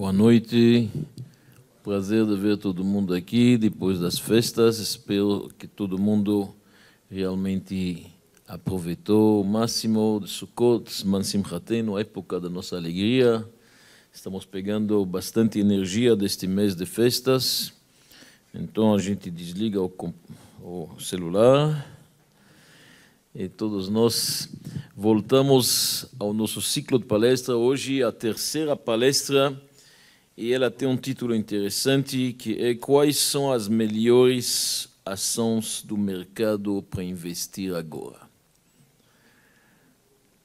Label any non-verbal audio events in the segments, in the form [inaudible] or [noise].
Boa noite. Prazer de ver todo mundo aqui depois das festas. Espero que todo mundo realmente aproveitou o máximo de Sukkot, Mansim Hatem, a época da nossa alegria. Estamos pegando bastante energia deste mês de festas. Então a gente desliga o, o celular e todos nós voltamos ao nosso ciclo de palestra. Hoje, a terceira palestra e ela tem um título interessante que é Quais são as melhores ações do mercado para investir agora?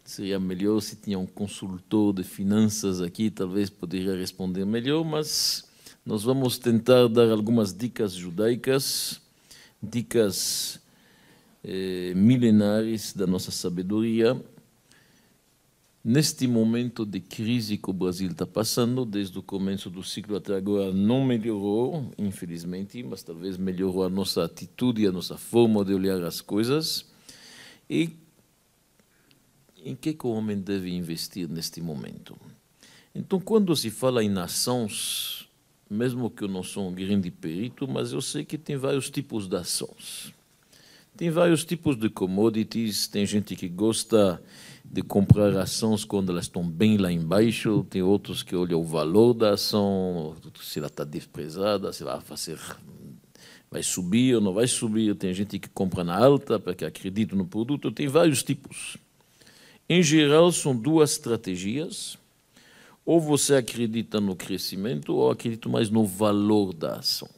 Seria melhor se tinha um consultor de finanças aqui, talvez poderia responder melhor, mas nós vamos tentar dar algumas dicas judaicas, dicas eh, milenares da nossa sabedoria Neste momento de crise que o Brasil está passando, desde o começo do ciclo até agora, não melhorou, infelizmente, mas talvez melhorou a nossa atitude, a nossa forma de olhar as coisas. E em que, que o homem deve investir neste momento? Então, quando se fala em ações, mesmo que eu não sou um grande perito, mas eu sei que tem vários tipos de ações. Tem vários tipos de commodities, tem gente que gosta de comprar ações quando elas estão bem lá embaixo, tem outros que olham o valor da ação, se ela está desprezada, se ela vai, vai subir ou não vai subir. Tem gente que compra na alta porque acredita no produto, tem vários tipos. Em geral, são duas estratégias. Ou você acredita no crescimento ou acredita mais no valor da ação.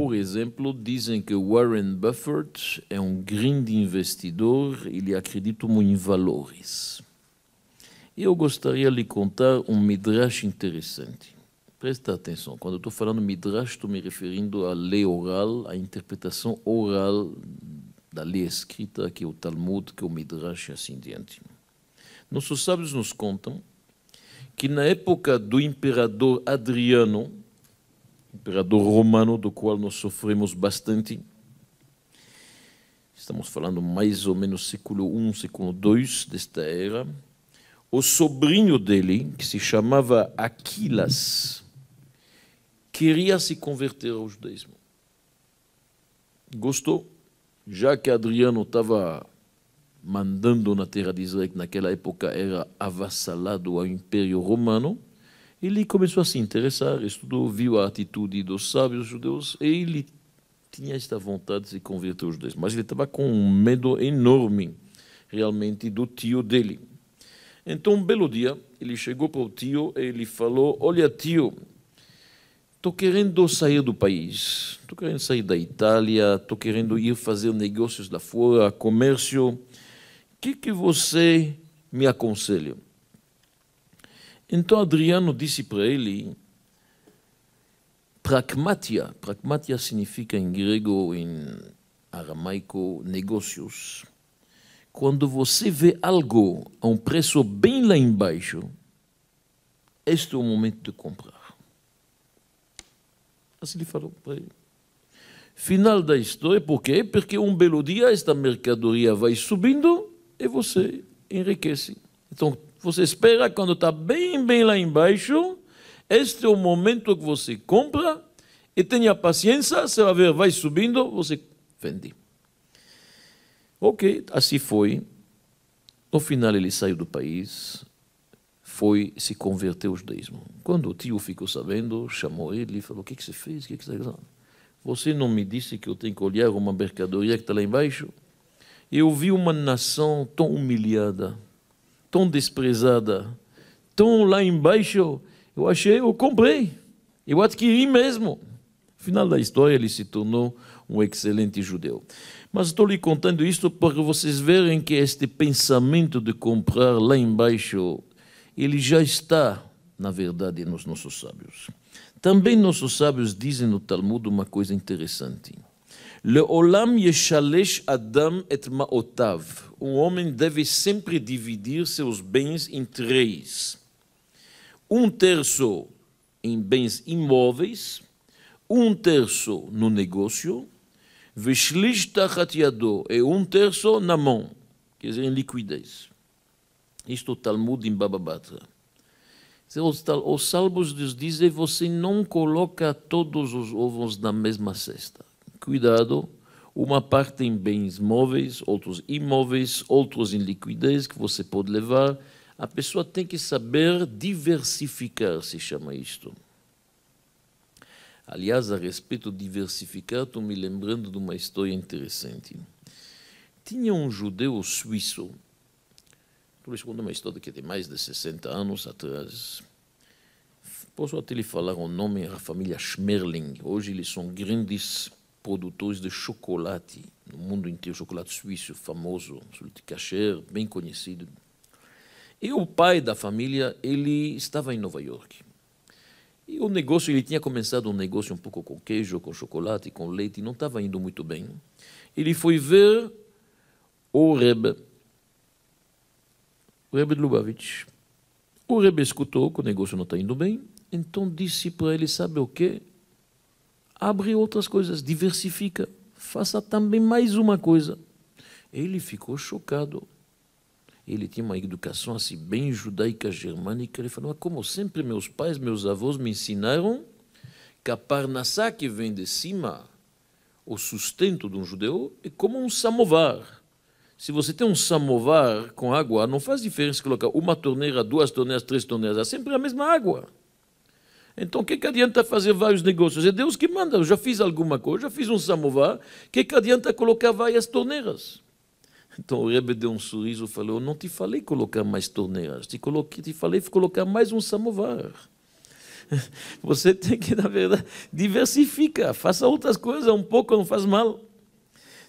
por exemplo, dizem que Warren Buffett é um grande investidor, ele acredita muito em valores. Eu gostaria de lhe contar um midrash interessante. Presta atenção, quando eu estou falando midrash, estou me referindo à lei oral, à interpretação oral da lei escrita, que é o Talmud, que é o midrash e assim diante. Nossos sábios nos contam que na época do imperador Adriano, imperador romano, do qual nós sofremos bastante. Estamos falando mais ou menos século I, século II desta era. O sobrinho dele, que se chamava Aquilas, queria se converter ao judaísmo. Gostou? Já que Adriano estava mandando na terra de Israel, que naquela época era avassalado ao Império Romano, ele começou a se interessar, estudou, viu a atitude dos sábios judeus e ele tinha esta vontade de se converter aos judeus, mas ele estava com um medo enorme, realmente, do tio dele. Então, um belo dia, ele chegou para o tio e ele falou: Olha, tio, estou querendo sair do país, estou querendo sair da Itália, estou querendo ir fazer negócios lá fora, comércio. O que, que você me aconselha? Então Adriano disse para ele, pragmatia, pragmatia significa em grego, em aramaico, negócios. Quando você vê algo a um preço bem lá embaixo, este é o momento de comprar. Assim ele falou para ele. Final da história, por quê? Porque um belo dia esta mercadoria vai subindo e você enriquece. Então, você espera quando está bem, bem lá embaixo. Este é o momento que você compra e tenha paciência, você vai ver, vai subindo, você vende. Ok, assim foi. No final ele saiu do país, foi se converter ao judaísmo. Quando o tio ficou sabendo, chamou ele e falou: O que, que você fez? O que, que você fez? Você não me disse que eu tenho que olhar uma mercadoria que está lá embaixo? Eu vi uma nação tão humilhada tão desprezada, tão lá embaixo. Eu achei, eu comprei, eu adquiri mesmo. final da história, ele se tornou um excelente judeu. Mas estou lhe contando isto para vocês verem que este pensamento de comprar lá embaixo, ele já está, na verdade, nos nossos sábios. Também nossos sábios dizem no Talmud uma coisa interessante. Leolam yeshalesh adam et maotav. homem deve sempre dividir seus bens em três. Um terço em bens imóveis, um terço no negócio, veshlish tachat yado, e um terço na mão, quer dizer, em liquidez. Isto é o Talmud em Bababatra. Os salmos nos dizem, você não coloca todos os ovos na mesma cesta cuidado, uma parte em bens móveis, outros imóveis, outros em liquidez que você pode levar. A pessoa tem que saber diversificar, se chama isto. Aliás, a respeito de diversificar, estou me lembrando de uma história interessante. Tinha um judeu suíço, por isso conto uma história que tem mais de 60 anos atrás. Posso até lhe falar o nome, a família Schmerling. Hoje eles são grandes produtores de chocolate no mundo inteiro, chocolate suíço famoso, chocolate cacher, bem conhecido. E o pai da família, ele estava em Nova York. E o negócio, ele tinha começado um negócio um pouco com queijo, com chocolate, com leite, não estava indo muito bem. Ele foi ver o Rebbe, o Rebbe de Lubavitch. O Rebbe escutou que o negócio não está indo bem, então disse para ele, sabe o quê? abre outras coisas, diversifica, faça também mais uma coisa. Ele ficou chocado. Ele tinha uma educação assim bem judaica germânica. Ele falou: ah, como sempre meus pais, meus avós me ensinaram que a parnassá que vem de cima, o sustento de um judeu, é como um samovar. Se você tem um samovar com água, não faz diferença colocar uma torneira, duas torneiras, três torneiras, é sempre a mesma água. Então, o que, é que adianta fazer vários negócios? É Deus que manda. Eu já fiz alguma coisa, já fiz um samovar. O que, é que adianta colocar várias torneiras? Então o Rebbe deu um sorriso e falou: Não te falei colocar mais torneiras, te, coloquei, te falei colocar mais um samovar. [laughs] Você tem que, na verdade, diversifica, faça outras coisas, um pouco não faz mal.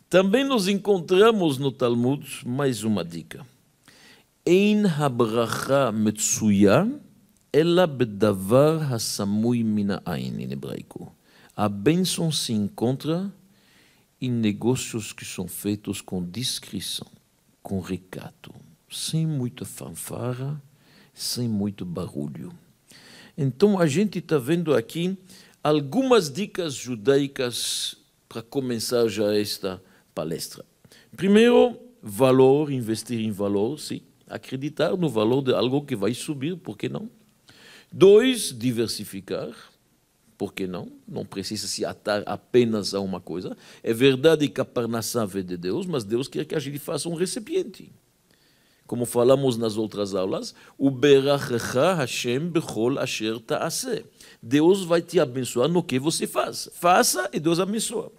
Também nos encontramos no Talmud mais uma dica. Ein habracha metsuya אלא בדבר הסמוי mina ain, em hebraico. A bênção se encontra em negócios que são feitos com discrição, com recato, sem muita fanfarra, sem muito barulho. Então a gente está vendo aqui algumas dicas judaicas para começar já esta palestra. Primeiro, valor, investir em valor, sim. Acreditar no valor de algo que vai subir, por que não? Dois, diversificar. Por que não? Não precisa se atar apenas a uma coisa. É verdade que a parnassá vem de Deus, mas Deus quer que a gente faça um recipiente. Como falamos nas outras aulas, o Hashem bechol asher Deus vai te abençoar no que você faz. Faça e Deus abençoa.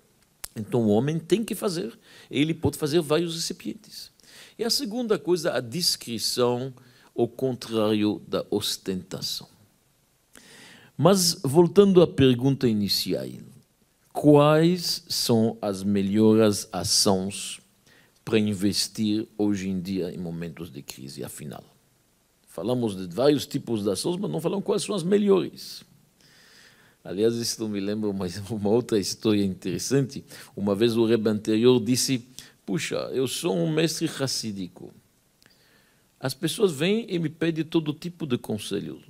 Então o homem tem que fazer. Ele pode fazer vários recipientes. E a segunda coisa, a discrição, o contrário da ostentação. Mas voltando à pergunta inicial, quais são as melhores ações para investir hoje em dia em momentos de crise, afinal? Falamos de vários tipos de ações, mas não falamos quais são as melhores. Aliás, isso me lembra mais [laughs] uma outra história interessante. Uma vez o Rebbe anterior disse, puxa, eu sou um mestre racídico. As pessoas vêm e me pedem todo tipo de conselhos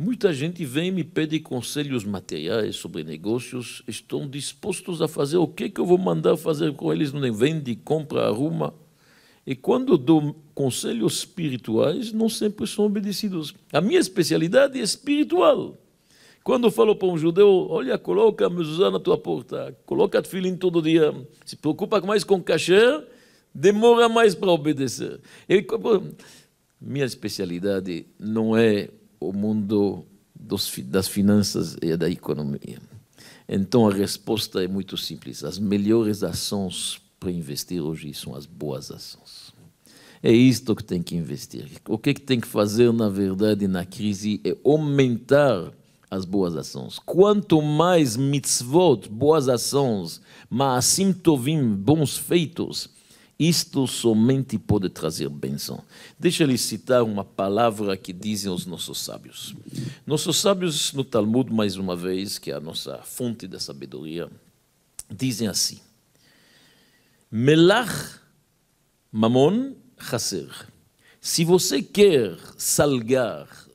Muita gente vem e me pede conselhos materiais sobre negócios, estão dispostos a fazer o que, que eu vou mandar fazer com eles, não vende, compra, arruma. E quando dou conselhos espirituais, não sempre são obedecidos. A minha especialidade é espiritual. Quando falo para um judeu, olha, coloca a mezuzá na tua porta, coloca tefilim todo dia, se preocupa mais com cachê, demora mais para obedecer. E, minha especialidade não é o mundo dos, das finanças e da economia. Então a resposta é muito simples. As melhores ações para investir hoje são as boas ações. É isto que tem que investir. O que, é que tem que fazer, na verdade, na crise é aumentar as boas ações. Quanto mais mitzvot, boas ações, assim tovim, bons feitos, isto somente pode trazer bênção. Deixa-lhe citar uma palavra que dizem os nossos sábios. Nossos sábios no Talmud, mais uma vez, que é a nossa fonte da sabedoria, dizem assim: Melach mamon chaser. Se você quer salgar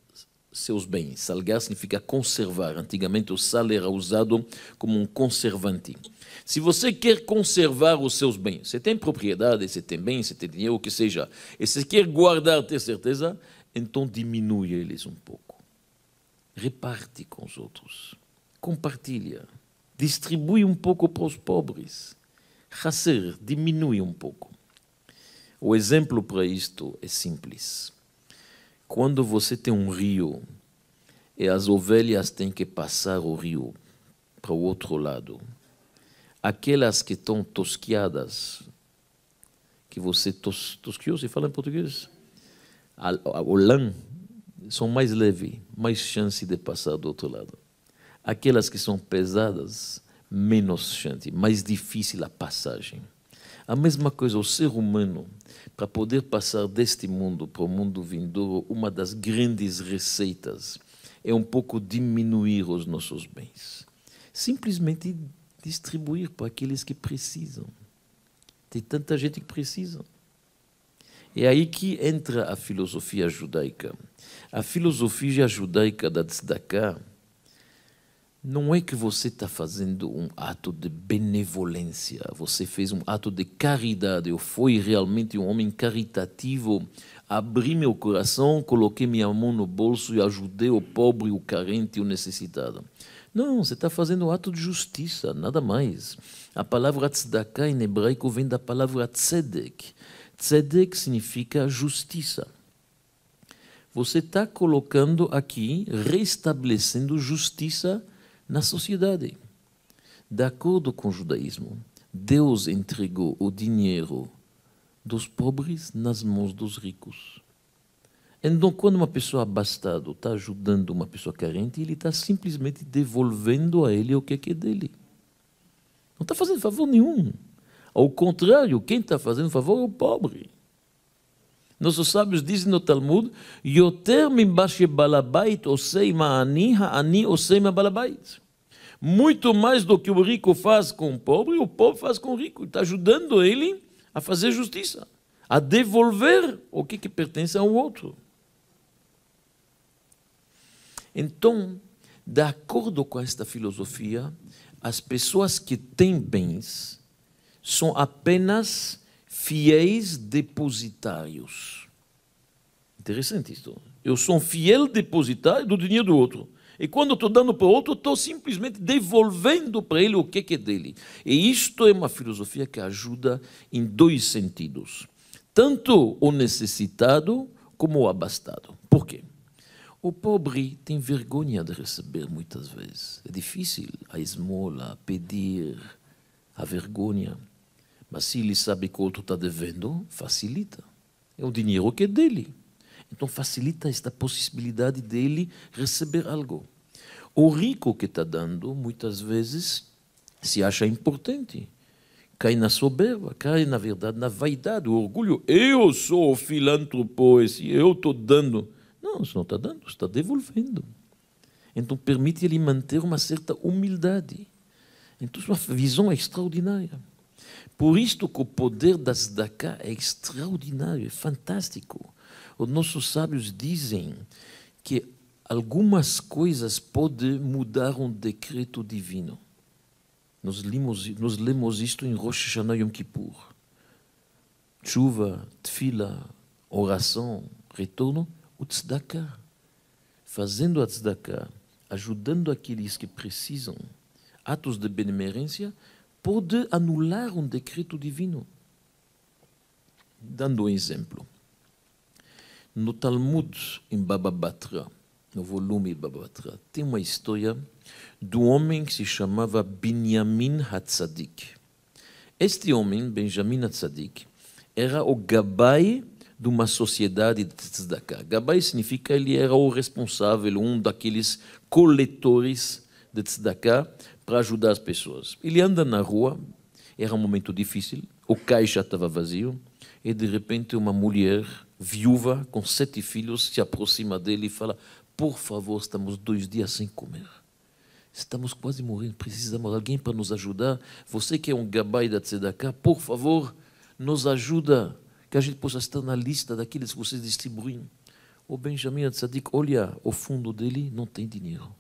seus bens. Salgar significa conservar. Antigamente o sal era usado como um conservante. Se você quer conservar os seus bens, você tem propriedade, você tem bens, você tem dinheiro, o que seja, e você quer guardar, ter certeza, então diminui eles um pouco. Reparte com os outros. Compartilha. Distribui um pouco para os pobres. Hasser, diminui um pouco. O exemplo para isto é simples. Quando você tem um rio e as ovelhas têm que passar o rio para o outro lado, aquelas que estão tosquiadas, que você tos, tosquiou, se fala em português, a, a, o lã, são mais leves, mais chance de passar do outro lado. Aquelas que são pesadas, menos chance, mais difícil a passagem. A mesma coisa, o ser humano para poder passar deste mundo para o mundo vindouro, uma das grandes receitas é um pouco diminuir os nossos bens. Simplesmente distribuir para aqueles que precisam. Tem tanta gente que precisa. É aí que entra a filosofia judaica. A filosofia judaica da Tzedakah não é que você está fazendo um ato de benevolência, você fez um ato de caridade. Eu fui realmente um homem caritativo. Abri meu coração, coloquei minha mão no bolso e ajudei o pobre, o carente, o necessitado. Não, você está fazendo um ato de justiça, nada mais. A palavra tzedakah em hebraico vem da palavra tzedek. Tzedek significa justiça. Você está colocando aqui, restabelecendo justiça na sociedade. De acordo com o judaísmo, Deus entregou o dinheiro dos pobres nas mãos dos ricos. Então, quando uma pessoa abastada está ajudando uma pessoa carente, ele está simplesmente devolvendo a ele o é que é dele. Não está fazendo favor nenhum. Ao contrário, quem está fazendo favor é o pobre. Nossos sábios dizem no Talmud: Yoter mimbashi balabait osei ma'ani ani osei ma balabait muito mais do que o rico faz com o pobre, o pobre faz com o rico. Está ajudando ele a fazer justiça, a devolver o que, que pertence ao outro. Então, de acordo com esta filosofia, as pessoas que têm bens são apenas fiéis depositários. Interessante isso. Eu sou um fiel depositário do dinheiro do outro. E quando estou dando para o outro, estou simplesmente devolvendo para ele o que é dele. E isto é uma filosofia que ajuda em dois sentidos: tanto o necessitado como o abastado. Por quê? O pobre tem vergonha de receber muitas vezes. É difícil a esmola, a pedir, a vergonha. Mas se ele sabe que o outro está devendo, facilita. É o dinheiro que é dele. Então facilita esta possibilidade dele receber algo. O rico que está dando, muitas vezes, se acha importante. Cai na soberba, cai, na verdade, na vaidade, o orgulho. Eu sou o filântropo, esse, eu estou dando. Não, você não está dando, está devolvendo. Então permite ele manter uma certa humildade. Então, é uma visão extraordinária. Por isto que o poder das Daká é extraordinário, é fantástico. Os nossos sábios dizem que algumas coisas podem mudar um decreto divino. Nós, limos, nós lemos isto em Rosh Hashanah Yom Kippur. Chuva, tefila, oração, retorno, o tzedakah. Fazendo a tzedakah, ajudando aqueles que precisam, atos de benemerência, pode anular um decreto divino. Dando um exemplo. No Talmud, em Baba Batra, no volume Baba Batra, tem uma história do homem que se chamava Binyamin Hatzadik. Este homem, Benjamin Hatzadik, era o Gabai de uma sociedade de tzedakah. Gabai significa ele era o responsável, um daqueles coletores de tzedakah para ajudar as pessoas. Ele anda na rua, era um momento difícil, o caixa estava vazio, e de repente uma mulher viúva com sete filhos se aproxima dele e fala: Por favor, estamos dois dias sem comer. Estamos quase morrendo, precisamos de alguém para nos ajudar. Você que é um gabai da tzedakah, por favor, nos ajuda, que a gente possa estar na lista daqueles que vocês distribuem. O Benjamin Tzadik olha o fundo dele, não tem dinheiro.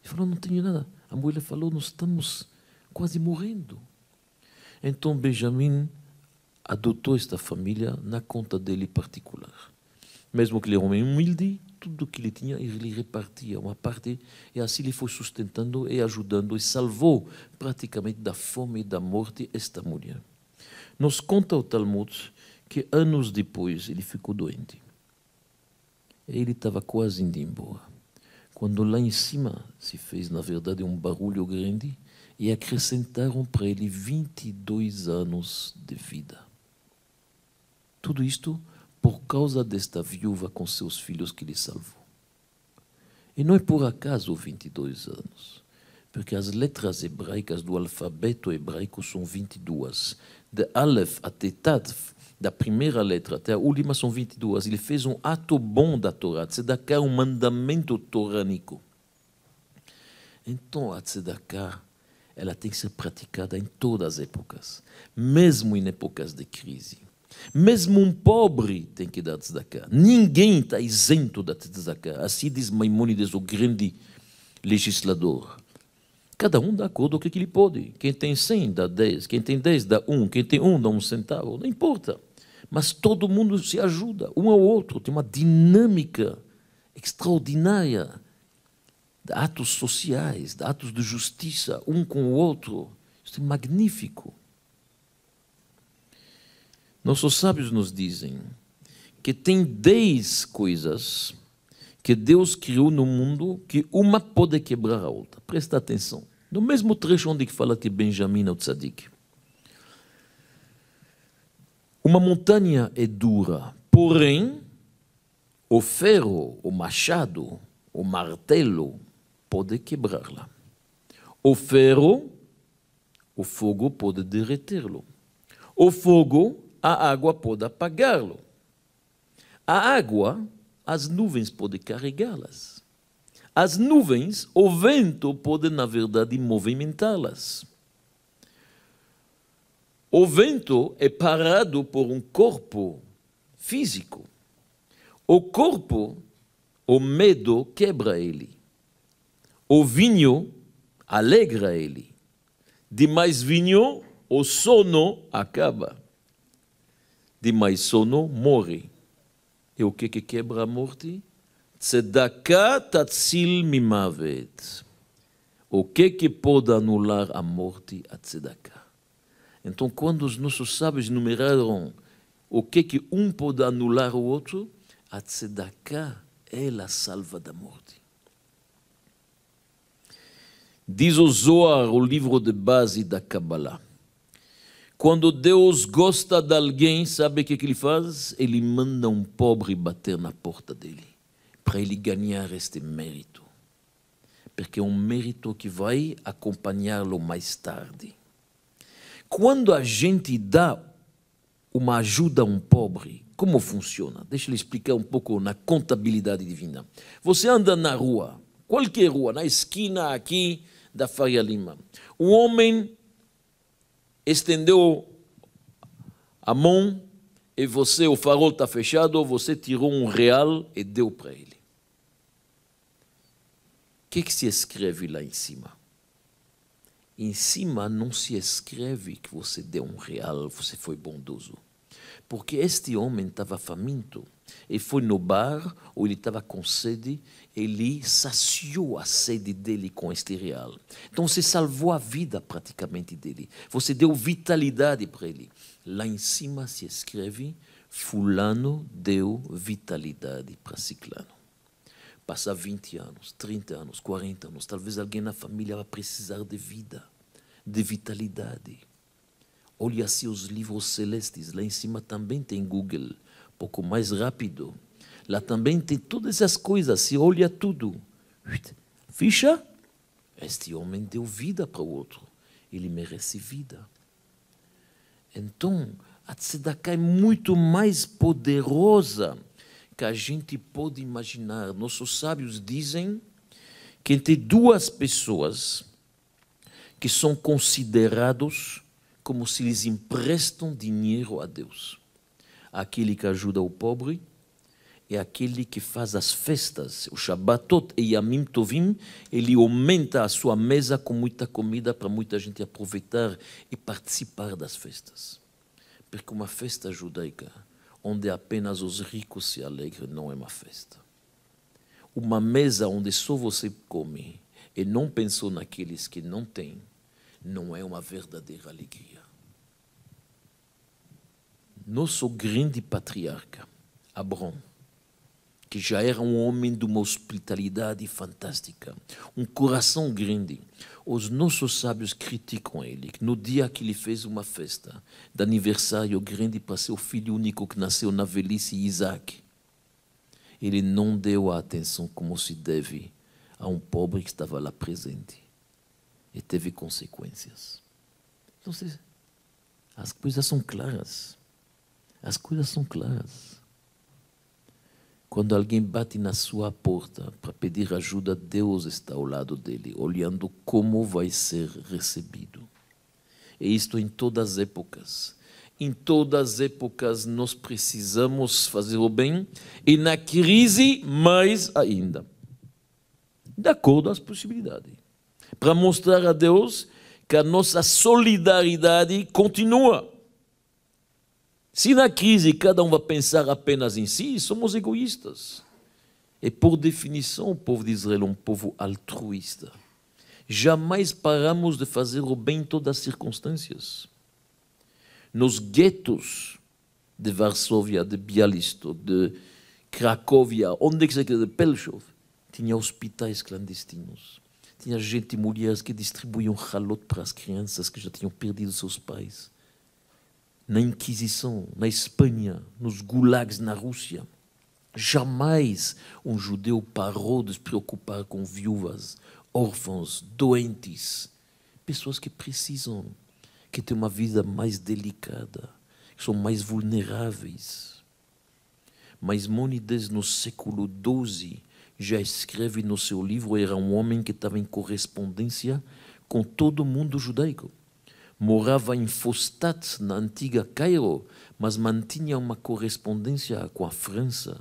Ele falou, não tenho nada. A mulher falou, nós estamos quase morrendo. Então Benjamin adotou esta família na conta dele particular. Mesmo que ele era um homem humilde, tudo o que ele tinha ele repartia uma parte e assim ele foi sustentando e ajudando e salvou praticamente da fome e da morte esta mulher. Nos conta o Talmud que anos depois ele ficou doente. Ele estava quase indo embora. Quando lá em cima se fez, na verdade, um barulho grande e acrescentaram para ele 22 anos de vida. Tudo isto por causa desta viúva com seus filhos que lhe salvou. E não é por acaso 22 anos, porque as letras hebraicas do alfabeto hebraico são 22. De Aleph até Tad, da primeira letra até a última, são 22. Ele fez um ato bom da Torá, Tzedakah é um mandamento torânico. Então, a Tzedakah ela tem que ser praticada em todas as épocas, mesmo em épocas de crise. Mesmo um pobre tem que dar tzedakah. Ninguém está isento da tzedakah. Assim diz Maimonides, o grande legislador. Cada um dá acordo com o que ele pode. Quem tem 100 dá 10, quem tem 10 dá 1, quem tem 1 dá 1 centavo, não importa. Mas todo mundo se ajuda, um ao outro. Tem uma dinâmica extraordinária de atos sociais, de atos de justiça, um com o outro. Isso é magnífico. Nossos sábios nos dizem que tem dez coisas que Deus criou no mundo que uma pode quebrar a outra. Presta atenção. No mesmo trecho onde fala que Benjamin é o tzadik. Uma montanha é dura, porém, o ferro, o machado, o martelo pode quebrá-la. O ferro, o fogo pode derretê-lo. O fogo, a água pode apagá-lo. A água, as nuvens podem carregá-las. As nuvens, o vento pode, na verdade, movimentá-las. O vento é parado por um corpo físico. O corpo, o medo quebra ele. O vinho alegra ele. De mais vinho, o sono acaba de sono, morre. E o que, que quebra a morte? Tzedakah tatzil mimavet. O que, que pode anular a morte? A tzedakah. Então, quando os nossos sábios numeraram o que, que um pode anular o outro, a tzedakah é a salva da morte. Diz o Zohar, o livro de base da Kabbalah. Quando Deus gosta de alguém, sabe o que, ele faz? Ele manda um pobre bater na porta dele, para ele ganhar este mérito. Porque é um mérito que vai acompanhá-lo mais tarde. Quando a gente dá uma ajuda a um pobre, como funciona? Deixa eu explicar um pouco na contabilidade divina. Você anda na rua, qualquer rua, na esquina aqui da Faria Lima. O homem estendeu a mão e você, o farol está fechado, você tirou um real e deu para ele. O que, que se escreve lá em cima? Em cima não se escreve que você deu um real, você foi bondoso. Porque este homem estava faminto e foi no bar, ou ele estava com sede, ele saciou a sede dele com este real. Então você salvou a vida praticamente dele. Você deu vitalidade para ele. Lá em cima se escreve: Fulano deu vitalidade para Ciclano. Passar 20 anos, 30 anos, 40 anos, talvez alguém na família vá precisar de vida, de vitalidade. Olha se os livros celestes, lá em cima também tem Google, pouco mais rápido. Lá também tem todas essas coisas, se olha tudo. Ficha, este homem deu vida para o outro. Ele merece vida. Então, a tzedakah é muito mais poderosa que a gente pode imaginar. Nossos sábios dizem que entre duas pessoas que são considerados como se eles emprestam dinheiro a Deus. Aquele que ajuda o pobre é aquele que faz as festas, o Shabbatot e Yamim Tovim, ele aumenta a sua mesa com muita comida para muita gente aproveitar e participar das festas. Porque uma festa judaica, onde apenas os ricos se alegram, não é uma festa. Uma mesa onde só você come e não pensou naqueles que não têm, não é uma verdadeira alegria. Nosso grande patriarca, Abrão, que já era um homem de uma hospitalidade fantástica, um coração grande. Os nossos sábios criticam ele. No dia que ele fez uma festa de aniversário grande para seu filho único que nasceu na velhice, Isaac, ele não deu a atenção como se deve a um pobre que estava lá presente e teve consequências. Então, as coisas são claras. As coisas são claras. Quando alguém bate na sua porta para pedir ajuda, Deus está ao lado dele, olhando como vai ser recebido. E isto em todas as épocas. Em todas as épocas nós precisamos fazer o bem e na crise mais ainda. De acordo às possibilidades. Para mostrar a Deus que a nossa solidariedade continua se na crise cada um vai pensar apenas em si, somos egoístas. E, por definição, o povo de Israel é um povo altruísta. Jamais paramos de fazer o bem em todas as circunstâncias. Nos guetos de Varsóvia, de Bialystok, de Cracóvia, onde é que você quer, de Pelchov, tinha hospitais clandestinos. Tinha gente, mulheres que distribuíam ralote para as crianças que já tinham perdido seus pais na Inquisição, na Espanha, nos gulags na Rússia. Jamais um judeu parou de se preocupar com viúvas, órfãos, doentes, pessoas que precisam, que têm uma vida mais delicada, que são mais vulneráveis. Mas Mônides, no século XII, já escreve no seu livro, era um homem que estava em correspondência com todo o mundo judaico morava em Fostat, na antiga Cairo, mas mantinha uma correspondência com a França,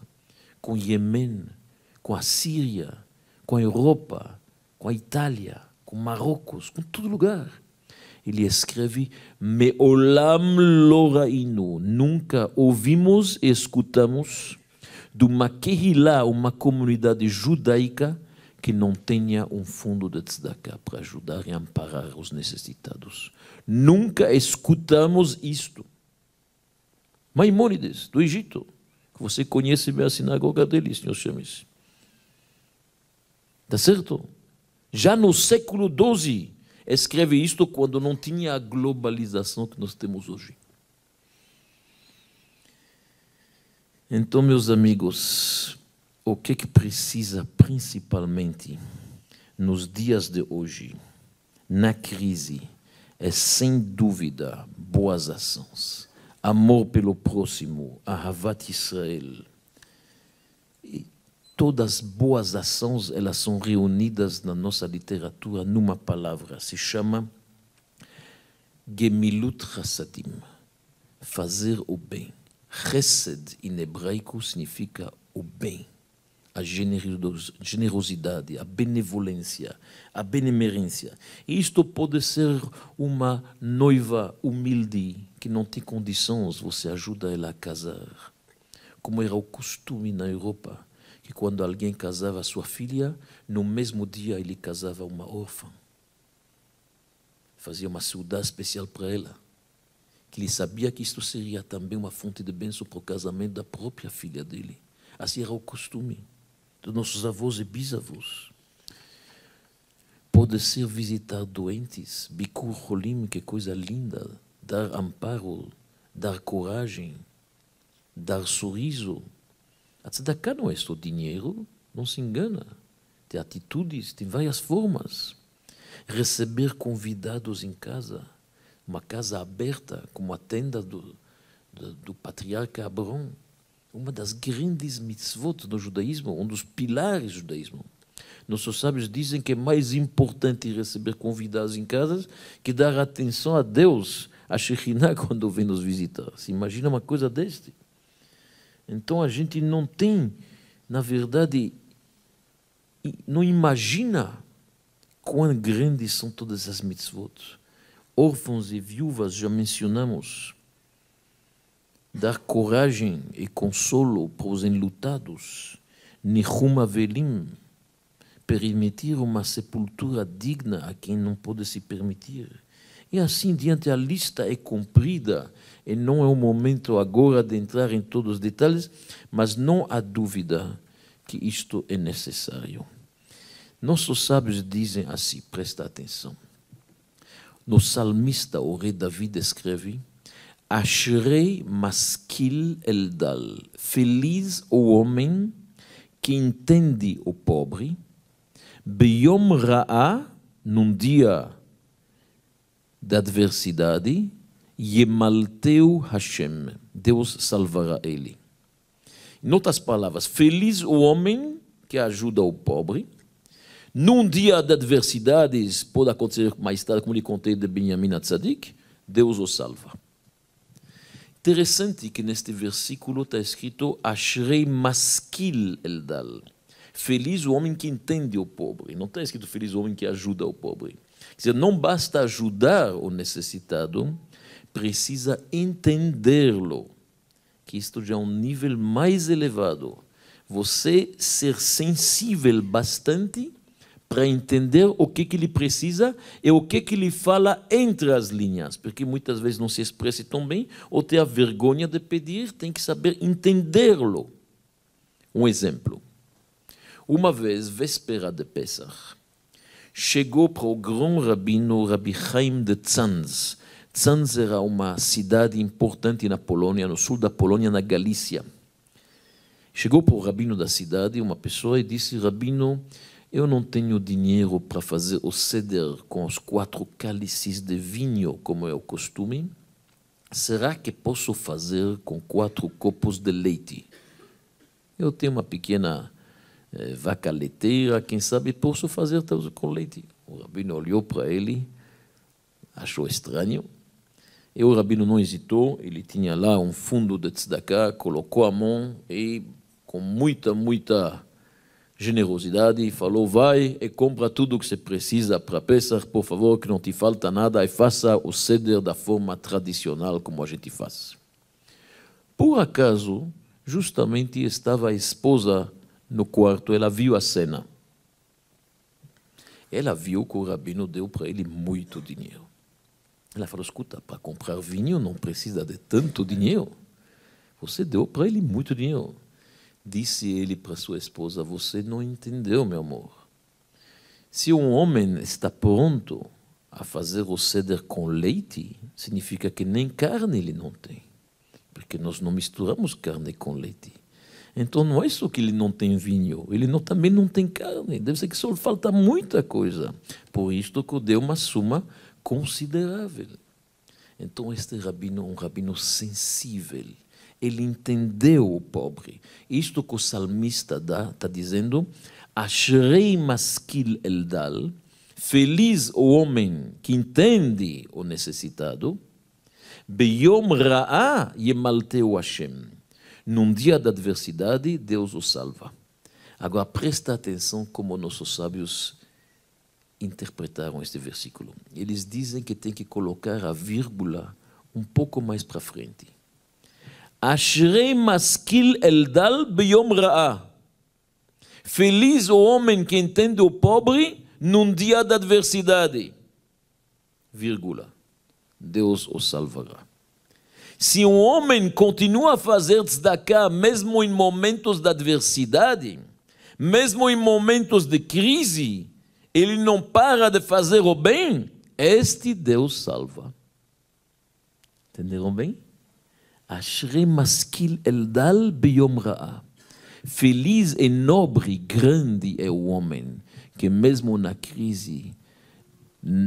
com o Iêmen, com a Síria, com a Europa, com a Itália, com Marrocos, com todo lugar. Ele escreve: Meolam lorainu, nunca ouvimos e escutamos de uma kehilá, uma comunidade judaica, que não tenha um fundo de tzedakah para ajudar e amparar os necessitados. Nunca escutamos isto. Maimônides, do Egito, que você conhece bem a sinagoga dele, senhor Chames. Está certo? Já no século XII, escreve isto quando não tinha a globalização que nós temos hoje. Então, meus amigos, o que, que precisa principalmente nos dias de hoje, na crise, é sem dúvida boas ações, amor pelo próximo, Ahavat Israel. E todas as boas ações elas são reunidas na nossa literatura numa palavra, se chama Gemilut Hasadim, fazer o bem. Chesed em hebraico significa o bem a generosidade, a benevolência, a benemerência. E isto pode ser uma noiva humilde que não tem condições, você ajuda ela a casar. Como era o costume na Europa, que quando alguém casava sua filha, no mesmo dia ele casava uma órfã. Fazia uma saudade especial para ela que ele sabia que isto seria também uma fonte de bênção para o casamento da própria filha dele. Assim era o costume dos nossos avós e bisavós. Pode ser visitar doentes, Bikur que é coisa linda, dar amparo, dar coragem, dar sorriso. A tzedakah não é só dinheiro, não se engana. Tem atitudes, tem várias formas. Receber convidados em casa, uma casa aberta, como a tenda do, do, do patriarca Abrão uma das grandes mitzvot do judaísmo, um dos pilares do judaísmo. Nossos sábios dizem que é mais importante receber convidados em casa que dar atenção a Deus, a Shekhinah, [laughs] quando vem nos visitar. Se imagina uma coisa deste? Então a gente não tem, na verdade, não imagina quão grandes são todas as mitzvot. Órfãos e viúvas já mencionamos dar coragem e consolo para os enlutados, Nihum Avelim, permitir uma sepultura digna a quem não pode se permitir. E assim diante, a lista é cumprida, e não é o momento agora de entrar em todos os detalhes, mas não há dúvida que isto é necessário. Nossos sábios dizem assim, presta atenção. No salmista, o rei Davi escreve Ashrei Maskil Eldal. Feliz o homem que entende o pobre. Beyom Ra'a, num dia da adversidade, Yemalteu Hashem. Deus salvará ele. Em outras palavras, feliz o homem que ajuda o pobre. Num dia de adversidades, pode acontecer mais tarde, como lhe contei de Benjamin Tzadik, Deus o salva. Interessante que neste versículo está escrito Ashrei maskil eldal. Feliz o homem que entende o pobre. Não está escrito feliz o homem que ajuda o pobre. Quer dizer, não basta ajudar o necessitado, precisa entendê-lo. Que isto já é um nível mais elevado. Você ser sensível bastante para entender o que, que ele precisa e o que, que ele fala entre as linhas, porque muitas vezes não se expressa tão bem ou tem a vergonha de pedir, tem que saber entendê-lo. Um exemplo. Uma vez, véspera de Pesach, chegou para o grande rabino Rabbi Chaim de Tzanz. Tzanz era uma cidade importante na Polônia, no sul da Polônia, na Galícia. Chegou para o rabino da cidade uma pessoa e disse: Rabino, eu não tenho dinheiro para fazer o ceder com os quatro cálices de vinho, como é o costume. Será que posso fazer com quatro copos de leite? Eu tenho uma pequena eh, vaca leiteira, quem sabe posso fazer com leite. O rabino olhou para ele, achou estranho. E o rabino não hesitou, ele tinha lá um fundo de tzedakah, colocou a mão e, com muita, muita generosidade e falou: Vai e compra tudo o que você precisa para Pesach, por favor, que não te falta nada, e faça o ceder da forma tradicional como a gente faz. Por acaso, justamente estava a esposa no quarto, ela viu a cena. Ela viu que o rabino deu para ele muito dinheiro. Ela falou: Escuta, para comprar vinho não precisa de tanto dinheiro. Você deu para ele muito dinheiro. Disse ele para sua esposa: Você não entendeu, meu amor. Se um homem está pronto a fazer o ceder com leite, significa que nem carne ele não tem, porque nós não misturamos carne com leite. Então não é só que ele não tem vinho, ele não, também não tem carne. Deve ser que só falta muita coisa. Por isto que dei uma suma considerável. Então este rabino é um rabino sensível ele entendeu o pobre. Isto que o salmista está dizendo, Ashrei maskil eldal, feliz o homem que entende o necessitado, beyom ra'a yemalteu Hashem. Num dia da adversidade, Deus o salva. Agora, presta atenção como nossos sábios interpretaram este versículo. Eles dizem que tem que colocar a vírgula um pouco mais para frente. Ashrei maskil eldal beyom ra'a. Feliz o homem que entende o pobre num dia da adversidade. Virgula. Deus o salvará. Se um homem continua a fazer tzedakah mesmo em momentos de adversidade, mesmo em momentos de crise, ele não para de fazer o bem, este Deus salva. Entenderam bem? Ashrei maskil eldal biyom ra'a. Feliz e nobre, grande é o homem que mesmo na crise,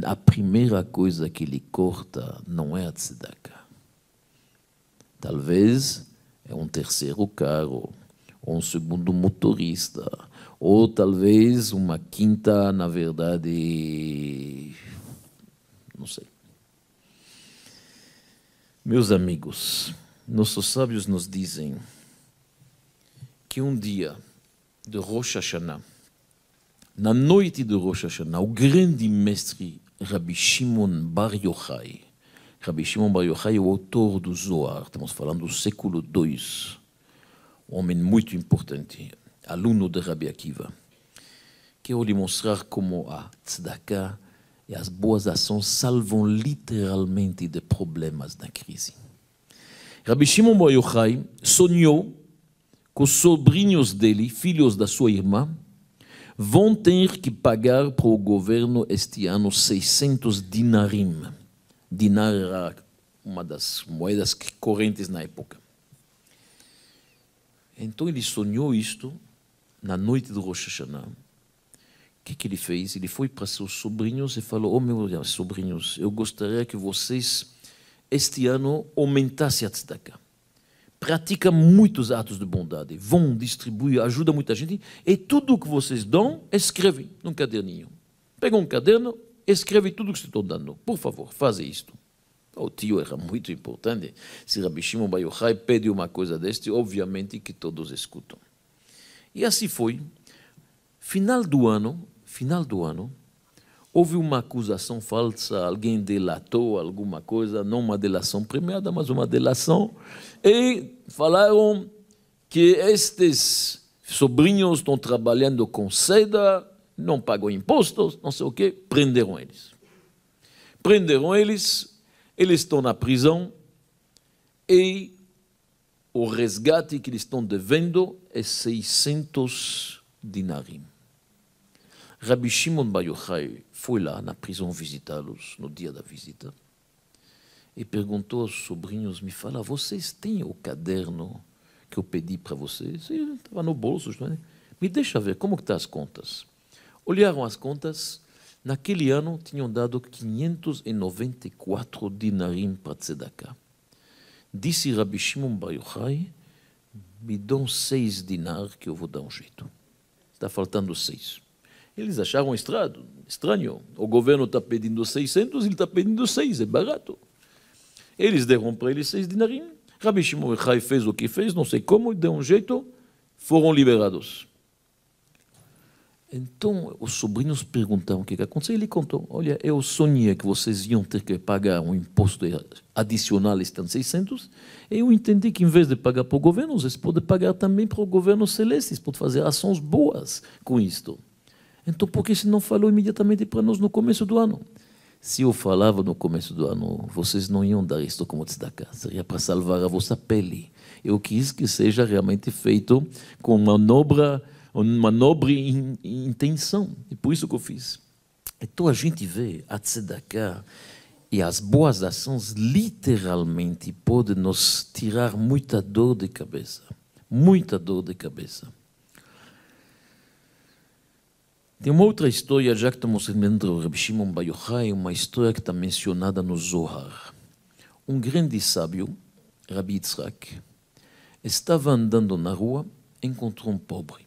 a primeira coisa que ele corta não é a tzedakah. Talvez é um terceiro carro, ou um segundo motorista, ou talvez uma quinta, na verdade, não sei. Meus amigos, nossos sábios nos dizem que um dia de Rosh Hashanah, na noite de Rosh Hashanah, o grande mestre Rabbi Shimon Bar Yochai, Rabbi Shimon Bar Yochai é o autor do Zohar, estamos falando do século II, um homem muito importante, aluno de Rabbi Akiva. Quero lhe mostrar como a tzedakah e as boas ações salvam literalmente de problemas na crise. Rabi Shimon Bar Yochai sonhou que os sobrinhos dele, filhos da sua irmã, vão ter que pagar para o governo este ano 600 dinarim. Dinar era uma das moedas correntes na época. Então ele sonhou isto na noite do Rosh Hashanah. O que, que ele fez? Ele foi para seus sobrinhos e falou: Oh, meus sobrinhos, eu gostaria que vocês este ano aumentasse a tzedakah. Pratica muitos atos de bondade, vão, distribui, ajuda muita gente, e tudo o que vocês dão, escrevem num caderninho. Pega um caderno, escreve tudo o que vocês estão dando. Por favor, faça isto. O tio era muito importante. Se Rabi Shimon Bayochai pede uma coisa deste, obviamente que todos escutam. E assim foi. Final do ano, final do ano, Houve uma acusação falsa, alguém delatou alguma coisa, não uma delação premiada, mas uma delação, e falaram que estes sobrinhos estão trabalhando com seda, não pagam impostos, não sei o quê, prenderam eles. Prenderam eles, eles estão na prisão e o resgate que eles estão devendo é 600 dinarim. Rabi Shimon Bayochai foi lá na prisão visitá-los no dia da visita e perguntou aos sobrinhos: Me fala, vocês têm o caderno que eu pedi para vocês? estava no bolso, né? me deixa ver como estão tá as contas. Olharam as contas, naquele ano tinham dado 594 dinarim para Tzedakah. Disse Rabi Shimon Bayochai Me dão seis dinar que eu vou dar um jeito. Está faltando seis. Eles acharam estranho. estranho. O governo está pedindo 600, ele está pedindo 6, é barato. Eles deram para ele 6 dinarim. Rabi Shimon Echai fez o que fez, não sei como, deu um jeito, foram liberados. Então, os sobrinhos perguntaram o que aconteceu. Ele contou: Olha, eu sonhei que vocês iam ter que pagar um imposto adicional, estão 600. E eu entendi que, em vez de pagar para o governo, vocês podem pagar também para o governo celeste. Vocês podem fazer ações boas com isto. Então, por que se não falou imediatamente para nós no começo do ano? Se eu falava no começo do ano, vocês não iam dar isto como tzedakah. Seria para salvar a vossa pele. Eu quis que seja realmente feito com uma nobre, uma nobre in, intenção. E por isso que eu fiz. Então a gente vê a tzedakah e as boas ações literalmente podem nos tirar muita dor de cabeça. Muita dor de cabeça. Tem uma outra história, já que estamos entre o Reb Shimon Bayochai uma história que está mencionada no Zohar. Um grande sábio, Rabbi Yitzhak, estava andando na rua, encontrou um pobre.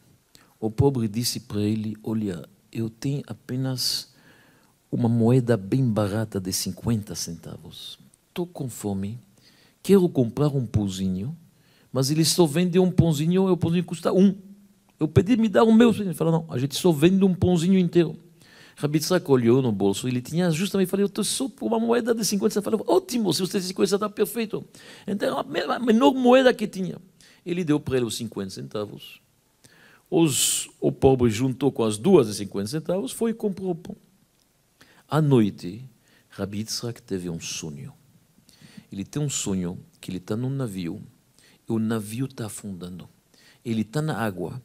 O pobre disse para ele: Olha, eu tenho apenas uma moeda bem barata de 50 centavos. Estou com fome, quero comprar um pãozinho, mas ele só vende um pãozinho e o pãozinho custa um. Eu pedi, me dá o meu. Ele falou, não, a gente só vende um pãozinho inteiro. Rabitsak olhou no bolso, ele tinha justamente, falei, eu estou só por uma moeda de 50 ele falou ótimo, se você tem 50 está perfeito. Então, a menor moeda que tinha. Ele deu para ele os 50 centavos. Os, o pobre juntou com as duas de 50 centavos, foi e comprou o pão. À noite, Rabitsak teve um sonho. Ele tem um sonho que ele está num navio, e o navio está afundando. Ele está na água,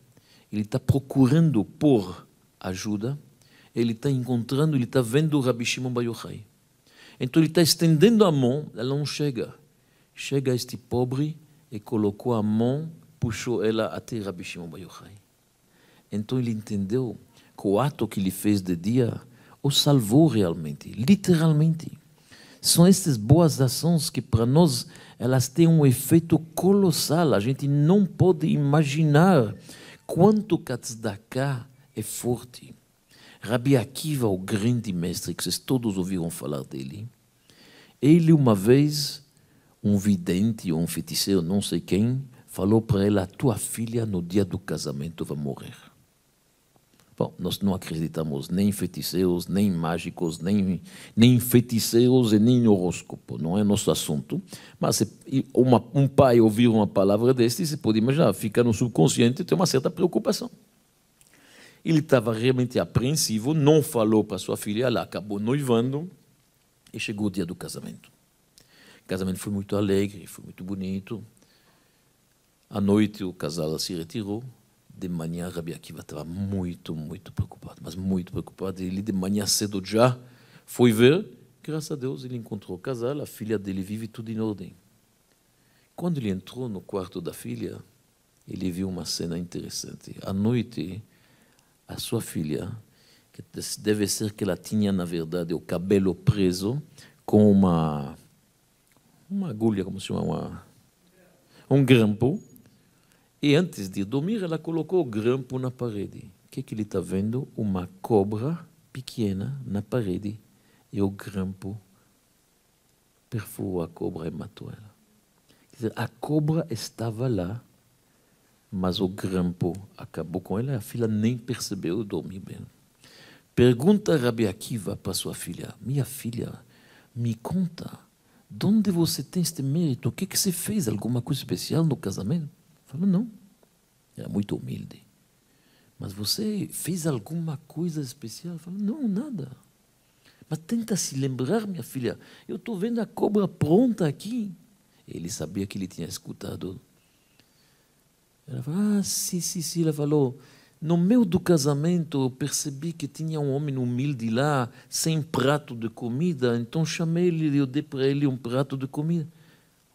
ele está procurando por ajuda, ele está encontrando, ele está vendo o Rabi Shimon Bar Então ele está estendendo a mão, ela não chega. Chega este pobre e colocou a mão, puxou ela até Rabi Shimon Bar Então ele entendeu que o ato que ele fez de dia o salvou realmente, literalmente. São essas boas ações que para nós elas têm um efeito colossal. A gente não pode imaginar quanto que a tzedakah é forte. Rabi Akiva, o grande mestre, que vocês todos ouviram falar dele, ele uma vez, um vidente ou um feiticeiro, não sei quem, falou para ela, tua filha no dia do casamento vai morrer. Bom, nós não acreditamos nem em feiticeiros, nem em mágicos, nem, nem em feiticeiros e nem em horóscopo, não é nosso assunto. Mas uma, um pai ouvir uma palavra desse, você pode imaginar, fica no subconsciente e tem uma certa preocupação. Ele estava realmente apreensivo, não falou para sua filha, ela acabou noivando e chegou o dia do casamento. O casamento foi muito alegre, foi muito bonito. À noite o casal se retirou, de manhã, Rabi Akiva estava muito, muito preocupado, mas muito preocupado. Ele, de manhã cedo já, foi ver. Graças a Deus, ele encontrou o casal, a filha dele vive tudo em ordem. Quando ele entrou no quarto da filha, ele viu uma cena interessante. À noite, a sua filha, que deve ser que ela tinha, na verdade, o cabelo preso com uma, uma agulha, como se chama? Uma, um grampo e antes de dormir, ela colocou o grampo na parede. O que, é que ele está vendo? Uma cobra pequena na parede. E o grampo perfurou a cobra e matou ela. Quer dizer, a cobra estava lá, mas o grampo acabou com ela. e A filha nem percebeu dormir bem. Pergunta Rabi Akiva para sua filha: Minha filha, me conta, de onde você tem este mérito? O que, é que você fez? Alguma coisa especial no casamento? Falou, não. Era é muito humilde. Mas você fez alguma coisa especial? Falou, não, nada. Mas tenta se lembrar, minha filha. Eu estou vendo a cobra pronta aqui. Ele sabia que ele tinha escutado. Ela falou, ah, sim, sim, sim. Ela falou, no meio do casamento, eu percebi que tinha um homem humilde lá, sem prato de comida, então chamei ele e eu dei para ele um prato de comida.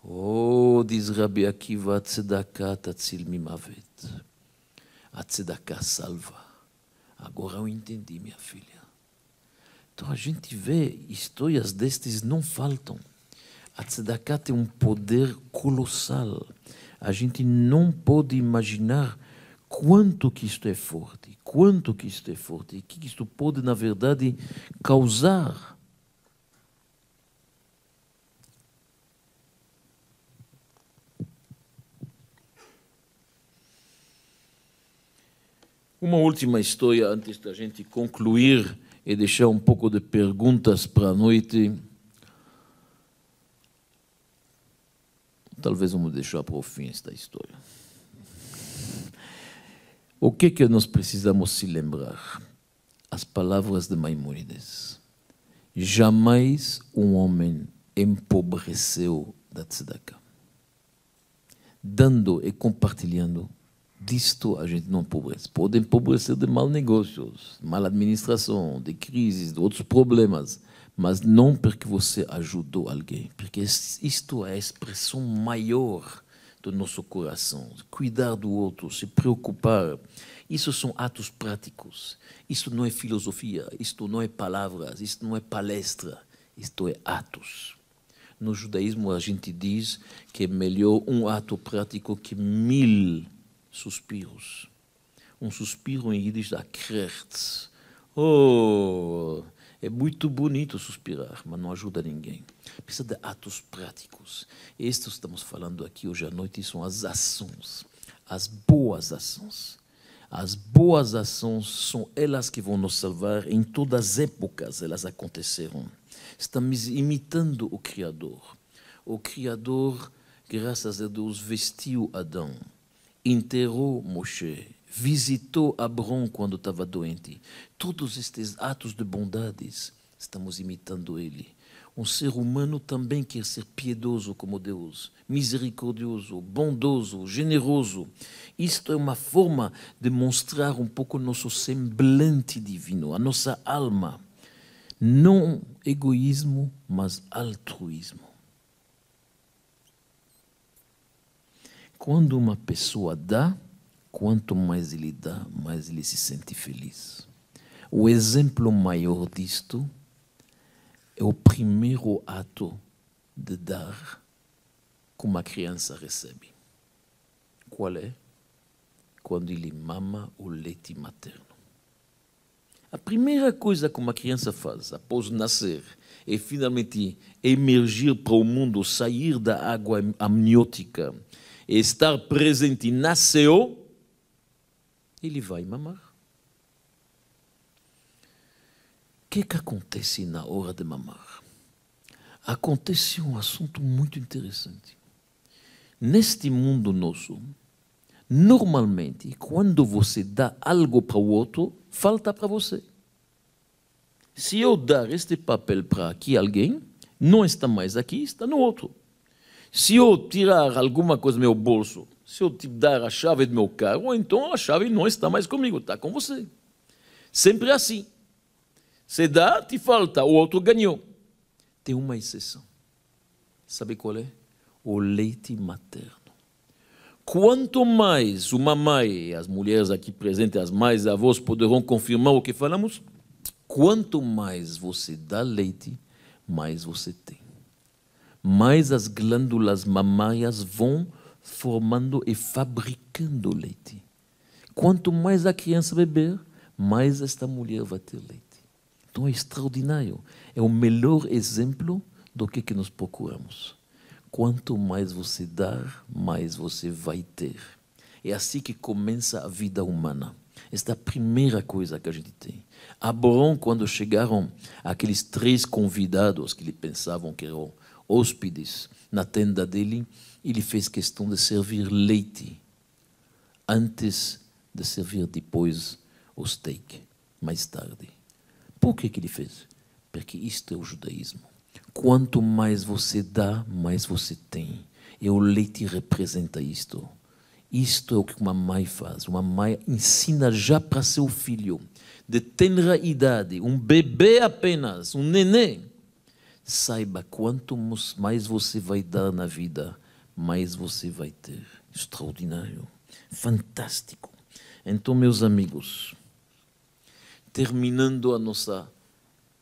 Oh, diz Rabi Akiva, a tzedakah tatsil mimavet. A tzedakah salva. Agora eu entendi, minha filha. Então a gente vê histórias destes não faltam. A tzedakah tem um poder colossal. A gente não pode imaginar quanto que isto é forte, quanto que isto é forte, e que isto pode, na verdade, causar Uma última história antes da gente concluir e deixar um pouco de perguntas para a noite. Talvez vamos deixar para o fim esta história. O que é que nós precisamos se lembrar? As palavras de Maimônides. Jamais um homem empobreceu da tzedakah. Dando e compartilhando disto a gente não empobrece. Pode empobrecer de mal negócios, mal administração, de crises, de outros problemas, mas não porque você ajudou alguém, porque isto é a expressão maior do nosso coração. Cuidar do outro, se preocupar. Isso são atos práticos. Isso não é filosofia, isto não é palavras, isto não é palestra, isto é atos. No judaísmo, a gente diz que é melhor um ato prático que mil suspiros. Um suspiro em íris da Kertz. Oh, é muito bonito suspirar, mas não ajuda ninguém. Precisa de atos práticos. Estes estamos falando aqui hoje à noite são as ações, as boas ações. As boas ações são elas que vão nos salvar em todas as épocas, elas aconteceram. Estamos imitando o Criador. O Criador, graças a Deus, vestiu Adão enterrou Moshe, visitou Abrão quando estava doente. Todos estes atos de bondades, estamos imitando ele. Um ser humano também quer ser piedoso como Deus, misericordioso, bondoso, generoso. Isto é uma forma de mostrar um pouco nosso semblante divino, a nossa alma. Não egoísmo, mas altruísmo. Quando uma pessoa dá, quanto mais ele dá, mais ele se sente feliz. O exemplo maior disto é o primeiro ato de dar que uma criança recebe. Qual é? Quando ele mama o leite materno. A primeira coisa que uma criança faz após nascer e finalmente emergir para o mundo, sair da água amniótica estar presente, nasceu, ele vai mamar. O que, que acontece na hora de mamar? Acontece um assunto muito interessante. Neste mundo nosso, normalmente, quando você dá algo para o outro, falta para você. Se eu dar este papel para aqui alguém, não está mais aqui, está no outro. Se eu tirar alguma coisa do meu bolso, se eu te dar a chave do meu carro, então a chave não está mais comigo, está com você. Sempre assim. Se dá, te falta, o outro ganhou. Tem uma exceção. Sabe qual é? O leite materno. Quanto mais uma mãe, as mulheres aqui presentes, as mães, avós, poderão confirmar o que falamos, quanto mais você dá leite, mais você tem mais as glândulas mamárias vão formando e fabricando leite. Quanto mais a criança beber, mais esta mulher vai ter leite. Então é extraordinário. É o melhor exemplo do que, que nós procuramos. Quanto mais você dar, mais você vai ter. É assim que começa a vida humana. Esta é a primeira coisa que a gente tem. Abraão, quando chegaram aqueles três convidados que lhe pensavam que eram hóspedes na tenda dele, ele fez questão de servir leite antes de servir depois o steak, mais tarde. Por que, que ele fez? Porque isto é o judaísmo. Quanto mais você dá, mais você tem. E o leite representa isto. Isto é o que uma mãe faz. Uma mãe ensina já para seu filho, de tenra idade, um bebê apenas, um neném Saiba, quanto mais você vai dar na vida, mais você vai ter. Extraordinário. Fantástico. Então, meus amigos, terminando a nossa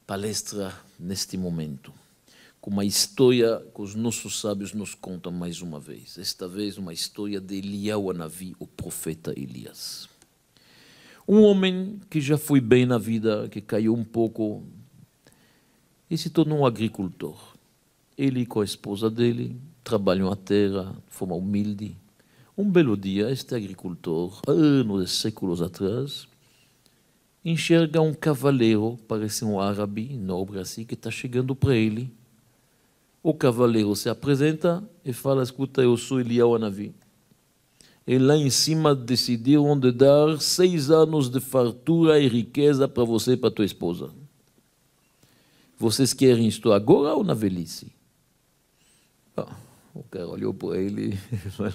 palestra neste momento, com uma história que os nossos sábios nos contam mais uma vez. Esta vez, uma história de Eliau Anavi, o profeta Elias. Um homem que já foi bem na vida, que caiu um pouco, e se tornou um agricultor. Ele com a esposa dele trabalham a terra de forma humilde. Um belo dia, este agricultor, anos e séculos atrás, enxerga um cavaleiro, parece um árabe, nobre assim, que está chegando para ele. O cavaleiro se apresenta e fala: Escuta, eu sou Eliyahu Anavi. E lá em cima decidiram de dar seis anos de fartura e riqueza para você e para tua esposa. Vocês querem isto agora ou na velhice? Bom, o cara olhou para ele e [laughs] falou: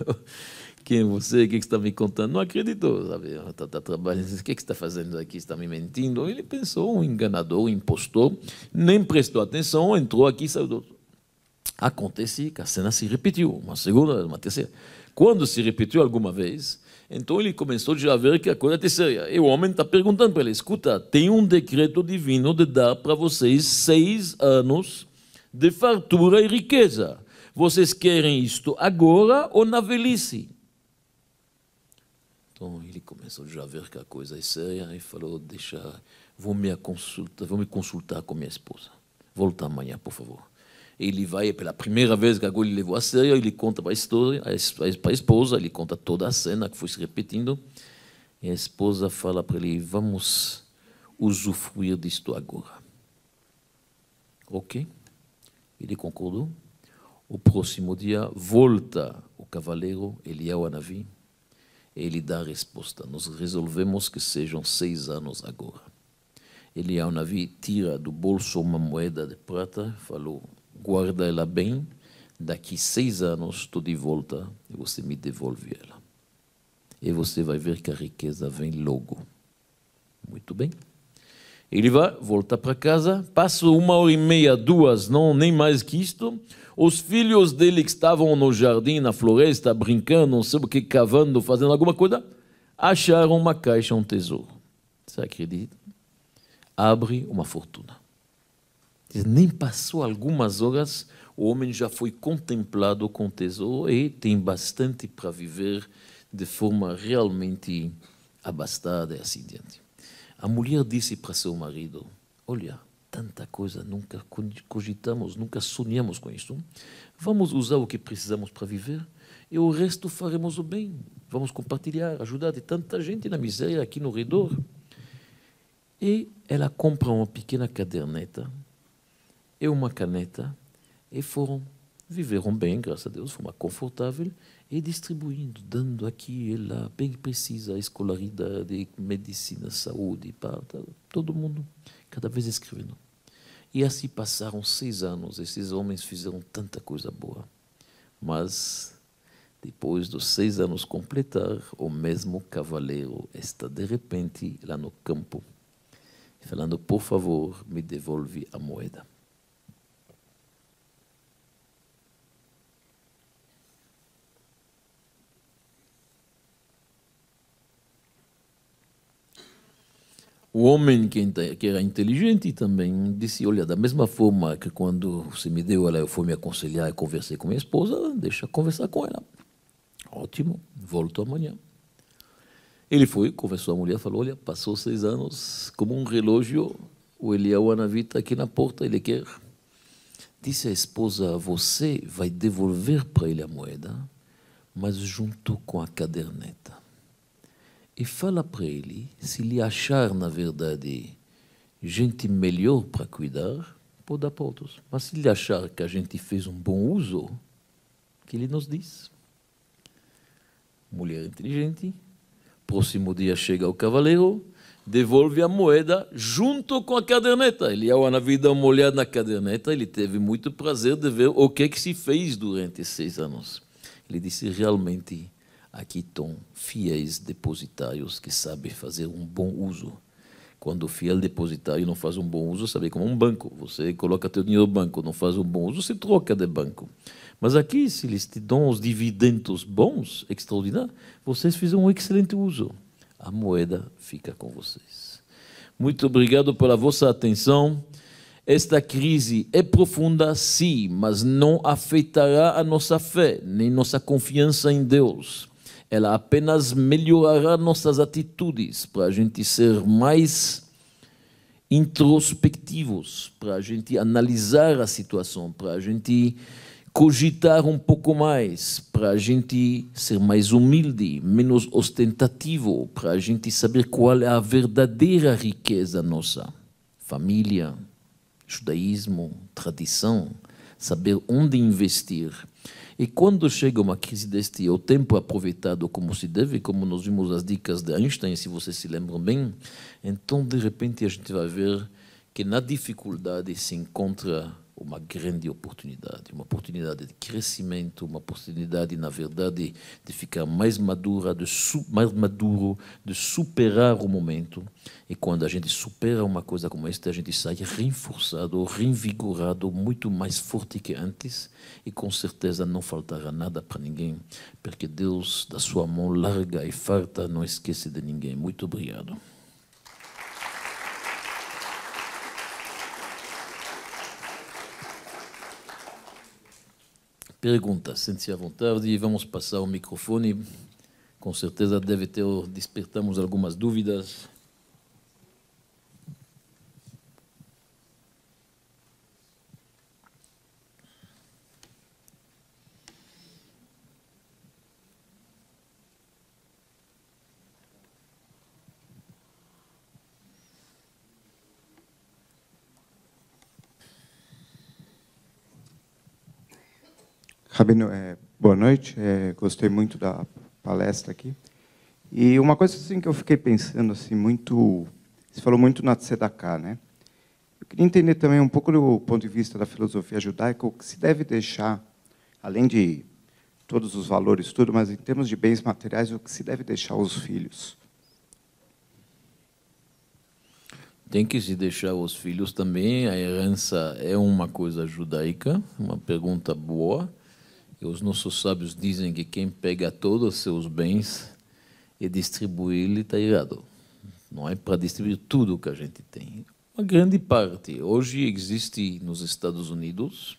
Quem é você? O que, é está me contando? Não acreditou, sabe? Está tá trabalhando, o que, é que está fazendo aqui? Está me mentindo? Ele pensou: um enganador, um impostor, nem prestou atenção, entrou aqui e saiu do outro. Acontece que a cena se repetiu, uma segunda, uma terceira. Quando se repetiu alguma vez, então ele começou já a ver que a coisa é séria. E o homem está perguntando para ele: escuta, tem um decreto divino de dar para vocês seis anos de fartura e riqueza. Vocês querem isto agora ou na velhice? Então ele começou já a ver que a coisa é séria e falou: deixa, vou me consultar, vou me consultar com minha esposa. Volta amanhã, por favor ele vai, pela primeira vez, que ele levou a sério, ele conta para a história, para a esposa, ele conta toda a cena que foi se repetindo, e a esposa fala para ele, vamos usufruir disto agora. Ok? Ele concordou. O próximo dia volta o cavaleiro Eliel é a Navi, ele dá a resposta. Nós resolvemos que sejam seis anos agora. Eliel é Navi tira do bolso uma moeda de prata, falou, guarda ela bem, daqui seis anos estou de volta e você me devolve ela. E você vai ver que a riqueza vem logo. Muito bem. Ele vai, volta para casa, passa uma hora e meia, duas, não, nem mais que isto. Os filhos dele que estavam no jardim, na floresta, brincando, não sei o que, cavando, fazendo alguma coisa, acharam uma caixa, um tesouro. Você acredita? Abre uma fortuna. Diz, nem passou algumas horas, o homem já foi contemplado com tesouro e tem bastante para viver de forma realmente abastada e assim diante. A mulher disse para seu marido: Olha, tanta coisa, nunca cogitamos, nunca sonhamos com isso. Vamos usar o que precisamos para viver e o resto faremos o bem. Vamos compartilhar, ajudar de tanta gente na miséria aqui no redor. E ela compra uma pequena caderneta e uma caneta e foram viveram bem, graças a Deus, forma confortável e distribuindo, dando aqui e lá, bem precisa, escolaridade, medicina, saúde, para tá, todo mundo, cada vez escrevendo. E assim passaram seis anos, esses homens fizeram tanta coisa boa, mas depois dos seis anos completar, o mesmo cavaleiro está de repente lá no campo, falando, por favor, me devolve a moeda. o homem que é era inteligente também disse: Olha, da mesma forma que quando você me deu ela, eu fui me aconselhar e conversei com minha esposa, deixa eu conversar com ela. Ótimo, volto amanhã. Ele foi, conversou a mulher, falou: Olha, passou seis anos, como um relógio, o Eliahu Anavi está aqui na porta, ele quer. Disse a esposa: Você vai devolver para ele a moeda, mas junto com a caderneta e fala para ele se ele achar, na verdade, gente melhor para cuidar, pode dar para outros. Mas se ele achar que a gente fez um bom uso, que ele nos diz. Mulher inteligente, próximo dia chega o cavaleiro, devolve a moeda junto com a caderneta. Ele, ao é na vida, dá uma olhada na caderneta, ele teve muito prazer de ver o que, é que se fez durante seis anos. Ele disse, realmente, Aqui estão fiéis depositários que sabem fazer um bom uso. Quando o fiel depositário não faz um bom uso, sabe como um banco. Você coloca teu dinheiro no banco, não faz um bom uso, você troca de banco. Mas aqui, se eles te dão os dividendos bons, extraordinários, vocês fizeram um excelente uso. A moeda fica com vocês. Muito obrigado pela vossa atenção. Esta crise é profunda, sim, mas não afetará a nossa fé, nem nossa confiança em Deus ela apenas melhorará nossas atitudes para a gente ser mais introspectivos, para a gente analisar a situação, para a gente cogitar um pouco mais, para a gente ser mais humilde, menos ostentativo, para a gente saber qual é a verdadeira riqueza nossa. Família, judaísmo, tradição, saber onde investir e quando chega uma crise deste, é o tempo aproveitado como se deve, como nós vimos as dicas de Einstein, se vocês se lembram bem, então de repente a gente vai ver que na dificuldade se encontra uma grande oportunidade, uma oportunidade de crescimento, uma oportunidade, na verdade, de ficar mais madura, de mais maduro, de superar o momento. E quando a gente supera uma coisa como esta, a gente sai reforçado, reinvigorado, muito mais forte que antes. E com certeza não faltará nada para ninguém, porque Deus, da sua mão larga e farta, não esquece de ninguém. Muito obrigado. perguntas. Sente-se à vontade e vamos passar o microfone. Com certeza deve ter, despertamos algumas dúvidas. Rabino, é, boa noite. É, gostei muito da palestra aqui. E uma coisa assim que eu fiquei pensando assim muito, você falou muito na Tzedakah, né? Eu queria entender também um pouco do ponto de vista da filosofia judaica o que se deve deixar, além de todos os valores, tudo, mas em termos de bens materiais, o que se deve deixar aos filhos. Tem que se deixar aos filhos também. A herança é uma coisa judaica, uma pergunta boa os nossos sábios dizem que quem pega todos os seus bens e distribui ele está errado. Não é para distribuir tudo o que a gente tem. Uma grande parte. Hoje existe nos Estados Unidos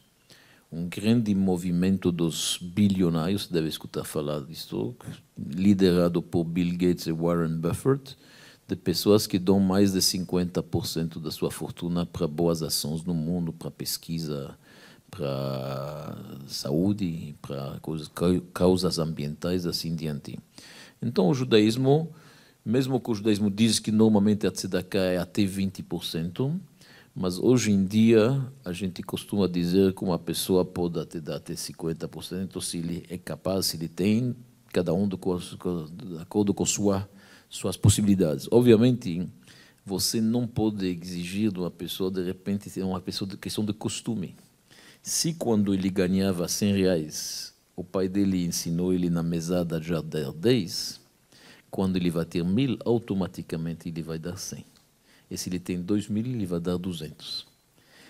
um grande movimento dos bilionários, deve escutar falar disso, liderado por Bill Gates e Warren Buffett, de pessoas que dão mais de 50% da sua fortuna para boas ações no mundo, para pesquisa, para saúde, para coisas, causas ambientais, assim diante. Então, o judaísmo, mesmo que o judaísmo diz que normalmente a tzedakah é até 20%, mas hoje em dia a gente costuma dizer que uma pessoa pode até dar até 50%, se ele é capaz, se ele tem, cada um de acordo com sua, suas possibilidades. Obviamente, você não pode exigir de uma pessoa, de repente, é uma pessoa de questão de costume. Se quando ele ganhava 100 reais, o pai dele ensinou ele na mesada já dar 10, quando ele vai ter mil, automaticamente ele vai dar 100. E se ele tem 2 mil, ele vai dar 200.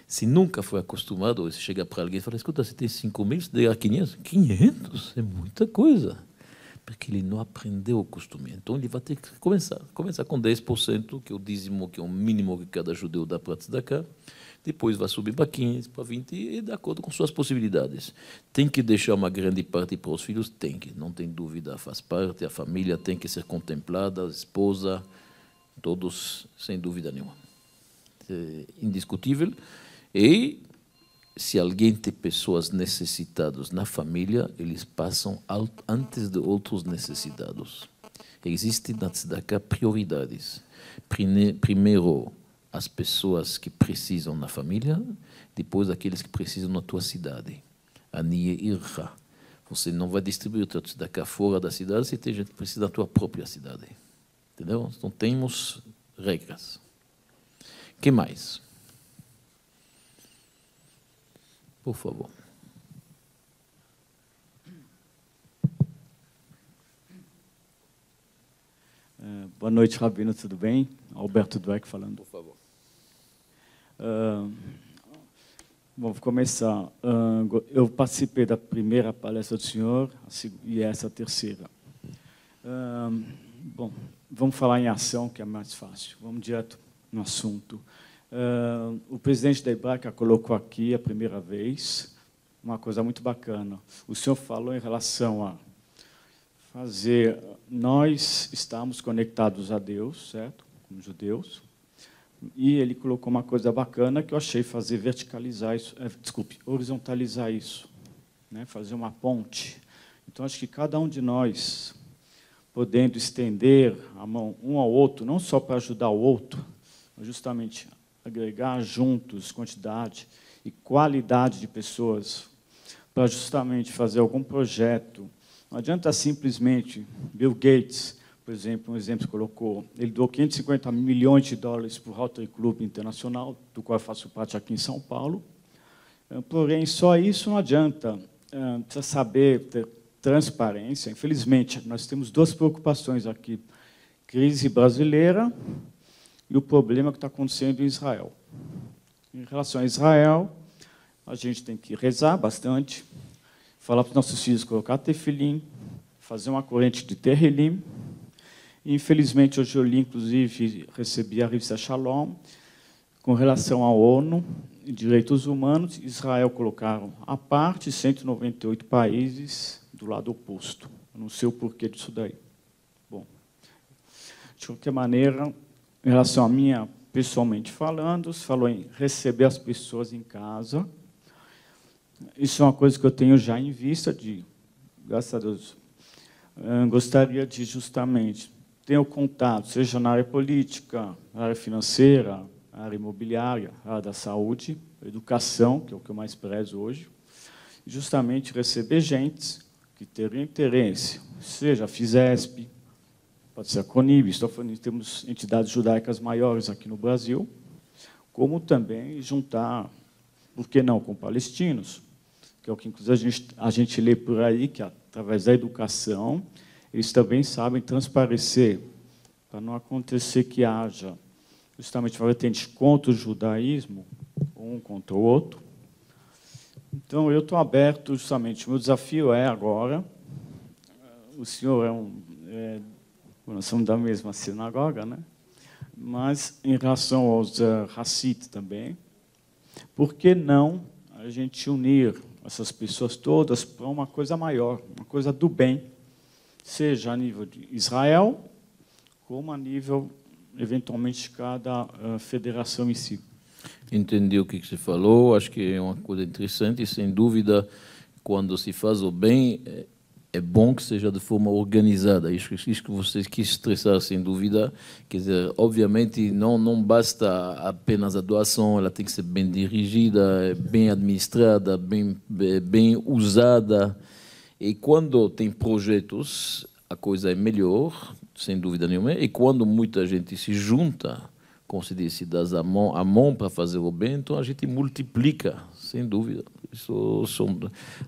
Se nunca foi acostumado, ou se chega para alguém e fala: escuta, você tem 5 mil, você deu 500? 500 é muita coisa. Porque ele não aprendeu o costume. Então ele vai ter que começar. Começar com 10%, que é o dízimo, que é o mínimo que cada judeu dá para te dar cá depois vai subir para 15, para 20, e de acordo com suas possibilidades. Tem que deixar uma grande parte para os filhos? Tem que, não tem dúvida, faz parte, a família tem que ser contemplada, a esposa, todos, sem dúvida nenhuma. É indiscutível. E se alguém tem pessoas necessitadas na família, eles passam antes de outros necessitados. Existem na tzedakah prioridades. Primeiro, as pessoas que precisam na família, depois aqueles que precisam na tua cidade. Anie irra. Você não vai distribuir o daqui fora da cidade se tem gente que precisa da tua própria cidade. Entendeu? Então temos regras. que mais? Por favor. Eh, boa noite, Rabino, tudo bem? Alberto Dweck falando. Por favor. Bom, vou começar. eu participei da primeira palestra do senhor e essa a terceira. bom, vamos falar em ação, que é mais fácil. Vamos direto no assunto. o presidente da IBRACA colocou aqui a primeira vez uma coisa muito bacana. O senhor falou em relação a fazer nós estamos conectados a Deus, certo? Como judeus. E ele colocou uma coisa bacana que eu achei fazer verticalizar isso, é, desculpe, horizontalizar isso, né? fazer uma ponte. Então, acho que cada um de nós, podendo estender a mão um ao outro, não só para ajudar o outro, mas justamente agregar juntos quantidade e qualidade de pessoas para justamente fazer algum projeto. Não adianta simplesmente Bill Gates por exemplo, um exemplo que colocou, ele doou 550 milhões de dólares para o Rotary Club Internacional, do qual eu faço parte aqui em São Paulo. Eh, porém, só isso não adianta. Eh, precisa saber ter transparência. Infelizmente, nós temos duas preocupações aqui. Crise brasileira e o problema que está acontecendo em Israel. Em relação a Israel, a gente tem que rezar bastante, falar para os nossos filhos colocar tefilim, fazer uma corrente de terrelim, Infelizmente, hoje eu li, inclusive, recebi a revista Shalom, com relação à ONU, direitos humanos, Israel colocaram à parte 198 países do lado oposto. não sei o porquê disso daí. Bom, de qualquer maneira, em relação a minha, pessoalmente falando, se falou em receber as pessoas em casa. Isso é uma coisa que eu tenho já em vista de, graças a Deus, gostaria de justamente tenham contato, seja na área política, na área financeira, na área imobiliária, na área da saúde, educação, que é o que eu mais prezo hoje, justamente receber gente que teria interesse, seja a FISESP, pode ser a CONIB, estou falando, temos entidades judaicas maiores aqui no Brasil, como também juntar, por que não, com palestinos, que é o que inclusive a gente, a gente lê por aí, que é através da educação eles também sabem transparecer, para não acontecer que haja, justamente para tente contra o judaísmo, um contra o outro. Então, eu estou aberto, justamente, o meu desafio é agora, o senhor é um... É, nós somos da mesma sinagoga, né? mas em relação aos uh, também, por que não a gente unir essas pessoas todas para uma coisa maior, uma coisa do bem, seja a nível de Israel, como a nível, eventualmente, de cada eh, federação em si. Entendi o que você falou, acho que é uma coisa interessante, e sem dúvida, quando se faz o bem, é, é bom que seja de forma organizada. Isso, isso que você quis estressar, sem dúvida. Quer dizer, obviamente, não, não basta apenas a doação, ela tem que ser bem dirigida, bem administrada, bem, bem usada. E quando tem projetos, a coisa é melhor, sem dúvida nenhuma. E quando muita gente se junta, como se disse, das a mão, a mão para fazer o bem, então a gente multiplica, sem dúvida. Isso, são,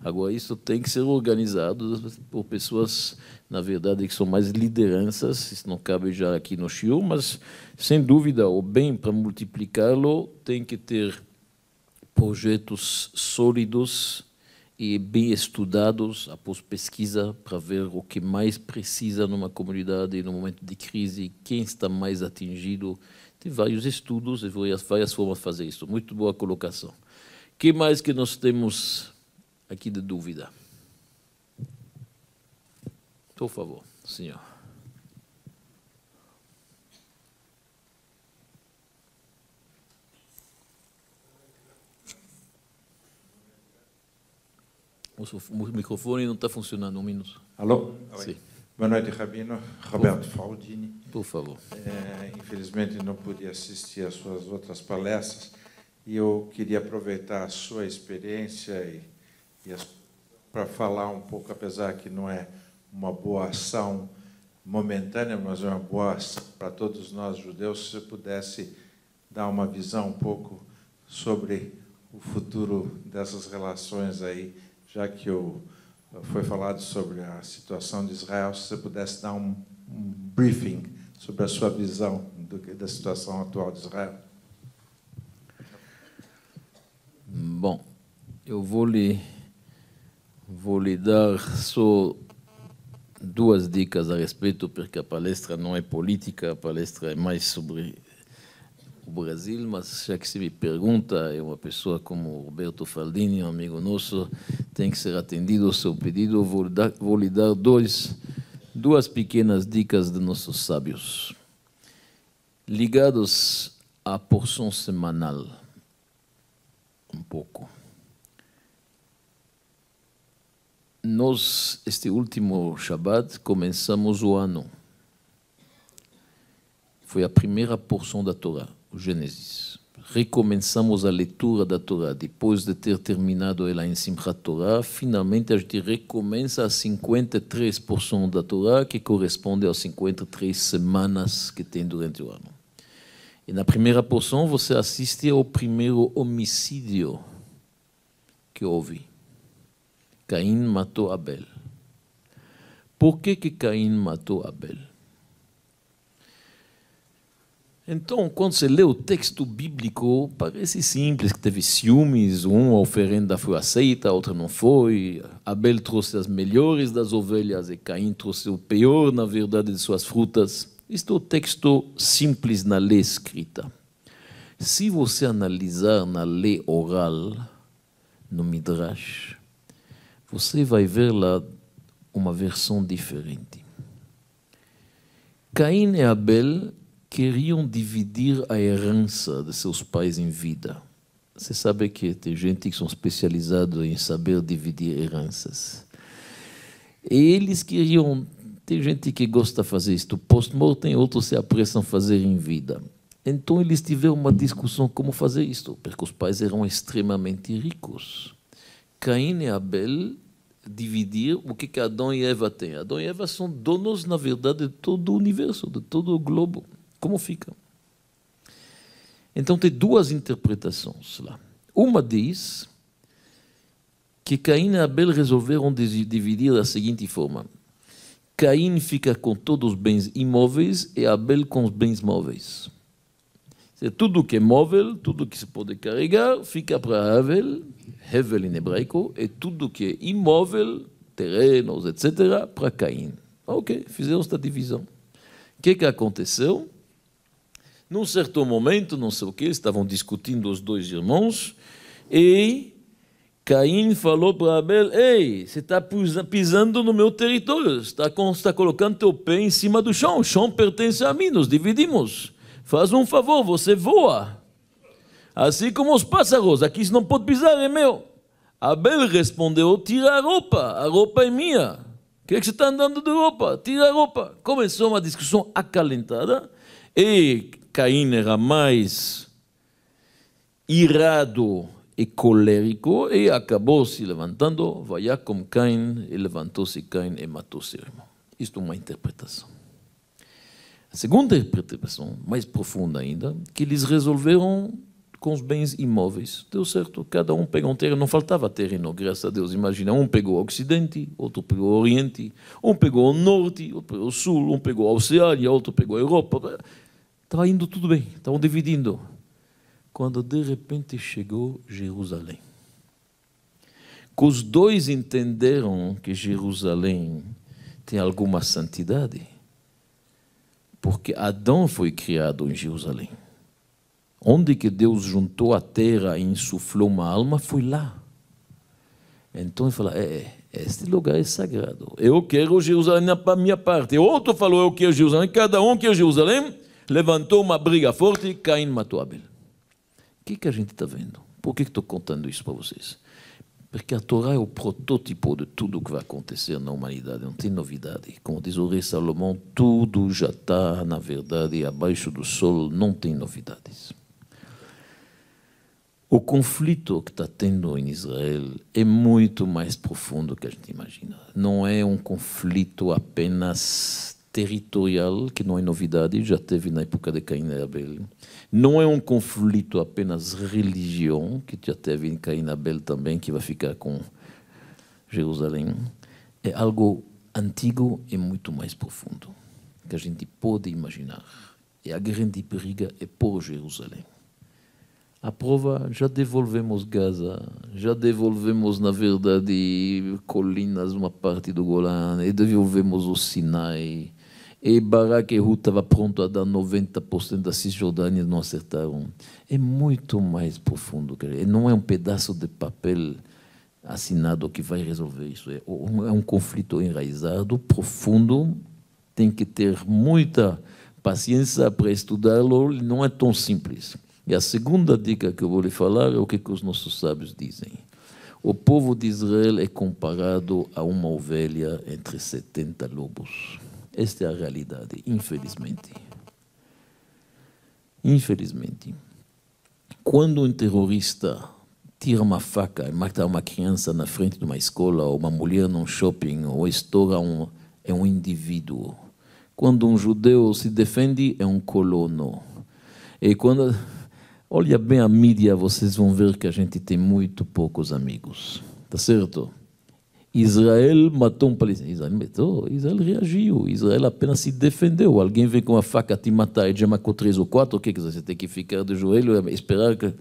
agora, isso tem que ser organizado por pessoas, na verdade, que são mais lideranças, isso não cabe já aqui no Chiu, mas, sem dúvida, o bem, para multiplicá-lo, tem que ter projetos sólidos, e bem estudados após pesquisa para ver o que mais precisa numa comunidade no momento de crise, quem está mais atingido. Tem vários estudos e várias formas de fazer isso. Muito boa colocação. O que mais que nós temos aqui de dúvida? Por favor, senhor. O microfone não está funcionando, um minuto. Alô? Tá Sim. Boa noite, Rabino. Roberto Faldini. Por favor. É, infelizmente não pude assistir às suas outras palestras e eu queria aproveitar a sua experiência e, e para falar um pouco, apesar que não é uma boa ação momentânea, mas é uma boa ação para todos nós judeus, se você pudesse dar uma visão um pouco sobre o futuro dessas relações aí já que eu, eh, foi falado sobre a situação de Israel, se você pudesse dar um, um briefing sobre a sua visão do, da situação atual de Israel. Bom, eu vou lhe, vou lhe dar só duas dicas a respeito, porque a palestra não é política, a palestra é mais sobre o Brasil, mas já que se me pergunta, é uma pessoa como Roberto Faldini, um amigo nosso, tem que ser atendido ao seu pedido, vou, dar, vou lhe dar dois, duas pequenas dicas de nossos sábios, ligados à porção semanal, um pouco. Nós, este último Shabbat, começamos o ano foi a primeira porção da Torá o Gênesis. Recomeçamos a leitura da Torá. Depois de ter terminado ela em Simchat Torá, finalmente a gente recomeça a 53% da Torá, que corresponde às 53 semanas que tem durante o ano. E na primeira porção você assiste ao primeiro homicídio que houve. Caim matou Abel. Por que, que Caim matou Abel? Então, quando você lê o texto bíblico, parece simples, que teve ciúmes, uma oferenda foi aceita, a outra não foi, Abel trouxe as melhores das ovelhas e Caim trouxe o pior, na verdade, de suas frutas. Isto é o texto simples na lei escrita. Se você analisar na lei oral, no Midrash, você vai ver lá uma versão diferente. Caim e Abel queriam dividir a herança de seus pais em vida. Você sabe que tem gente que são especializados em saber dividir heranças. Eles queriam. Tem gente que gosta de fazer isto post-mortem, outros se apressam a fazer em vida. Então eles tiveram uma discussão como fazer isto, porque os pais eram extremamente ricos. Caim e Abel dividir o que, que Adão e Eva têm. Adão e Eva são donos, na verdade, de todo o universo, de todo o globo. Como fica? Então tem duas interpretações lá. Uma diz que Caim e Abel resolveram dividir da seguinte forma: Caim fica com todos os bens imóveis e Abel com os bens móveis. Tudo que é móvel, tudo que se pode carregar, fica para Abel, Hevel em hebraico, e tudo que é imóvel, terrenos, etc., para Caim. Ok, fizeram esta divisão. O que, que aconteceu? Num certo momento, não sei o que, estavam discutindo os dois irmãos, e Caim falou para Abel: Ei, você está pisando no meu território, está, está colocando teu pé em cima do chão, o chão pertence a mim, nos dividimos. Faz um favor, você voa. Assim como os pássaros, aqui você não pode pisar, é meu. Abel respondeu: Tira a roupa, a roupa é minha. O que, é que você está andando de roupa? Tira a roupa. Começou uma discussão acalentada. E Caim era mais irado e colérico e acabou se levantando. Vaiá como Caim, e levantou-se Caim e matou seu irmão. Isto é uma interpretação. A segunda interpretação, mais profunda ainda, que eles resolveram com os bens imóveis. Deu certo, cada um pegou um terreno, não faltava terreno, graças a Deus. Imagina, um pegou o Ocidente, outro pegou o Oriente, um pegou o Norte, outro pegou o Sul, um pegou a Oceania, outro pegou a Europa. Estava tá indo tudo bem, estavam dividindo. Quando de repente chegou Jerusalém. Os dois entenderam que Jerusalém tem alguma santidade, porque Adão foi criado em Jerusalém. Onde que Deus juntou a terra e insuflou uma alma, foi lá. Então ele fala: é, é este lugar é sagrado. Eu quero Jerusalém para minha parte. Outro falou: eu quero Jerusalém. Cada um quer Jerusalém levantou uma briga forte e Caim matou Abel. O que, que a gente está vendo? Por que estou contando isso para vocês? Porque a Torá é o protótipo de tudo o que vai acontecer na humanidade, não tem novidade. Como diz o rei Salomão, tudo já está, na verdade, abaixo do solo não tem novidades. O conflito que está tendo em Israel é muito mais profundo do que a gente imagina. Não é um conflito apenas territorial, que não é novidade, já teve na época de Caim e Abel. Não é um conflito apenas religião, que já teve em Caim e Abel também, que vai ficar com Jerusalém. É algo antigo e muito mais profundo, que a gente pode imaginar. É e a grande briga é por Jerusalém. A prova, já devolvemos Gaza, já devolvemos, na verdade, colinas, uma parte do Golã, e devolvemos o Sinai e Barak e Ruth estava pronto a dar 90% da Cisjordânia e não acertaram. É muito mais profundo. Não é um pedaço de papel assinado que vai resolver isso. É um, é um conflito enraizado, profundo. Tem que ter muita paciência para estudá-lo. Não é tão simples. E a segunda dica que eu vou lhe falar é o que, que os nossos sábios dizem. O povo de Israel é comparado a uma ovelha entre 70 lobos. Esta é a realidade, infelizmente. Infelizmente. Quando um terrorista tira uma faca e mata uma criança na frente de uma escola, ou uma mulher num shopping, ou estoura um, é um indivíduo. Quando um judeu se defende, é um colono. E quando. Olha bem a mídia, vocês vão ver que a gente tem muito poucos amigos. Tá certo? Israel matou um palestino. Israel matou, Israel reagiu. Israel apenas se defendeu. Alguém vem com a faca te matar e já matou três ou quatro, o que você tem que ficar de joelho e esperar que.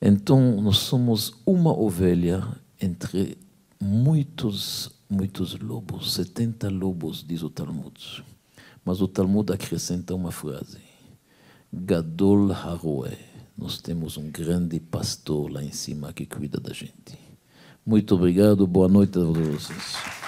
Então, nós somos uma ovelha entre muitos, muitos lobos. 70 lobos, diz o Talmud. Mas o Talmud acrescenta uma frase: Gadol Haroé. Nós temos um grande pastor lá em cima que cuida da gente. Muito obrigado, boa noite a todos vocês.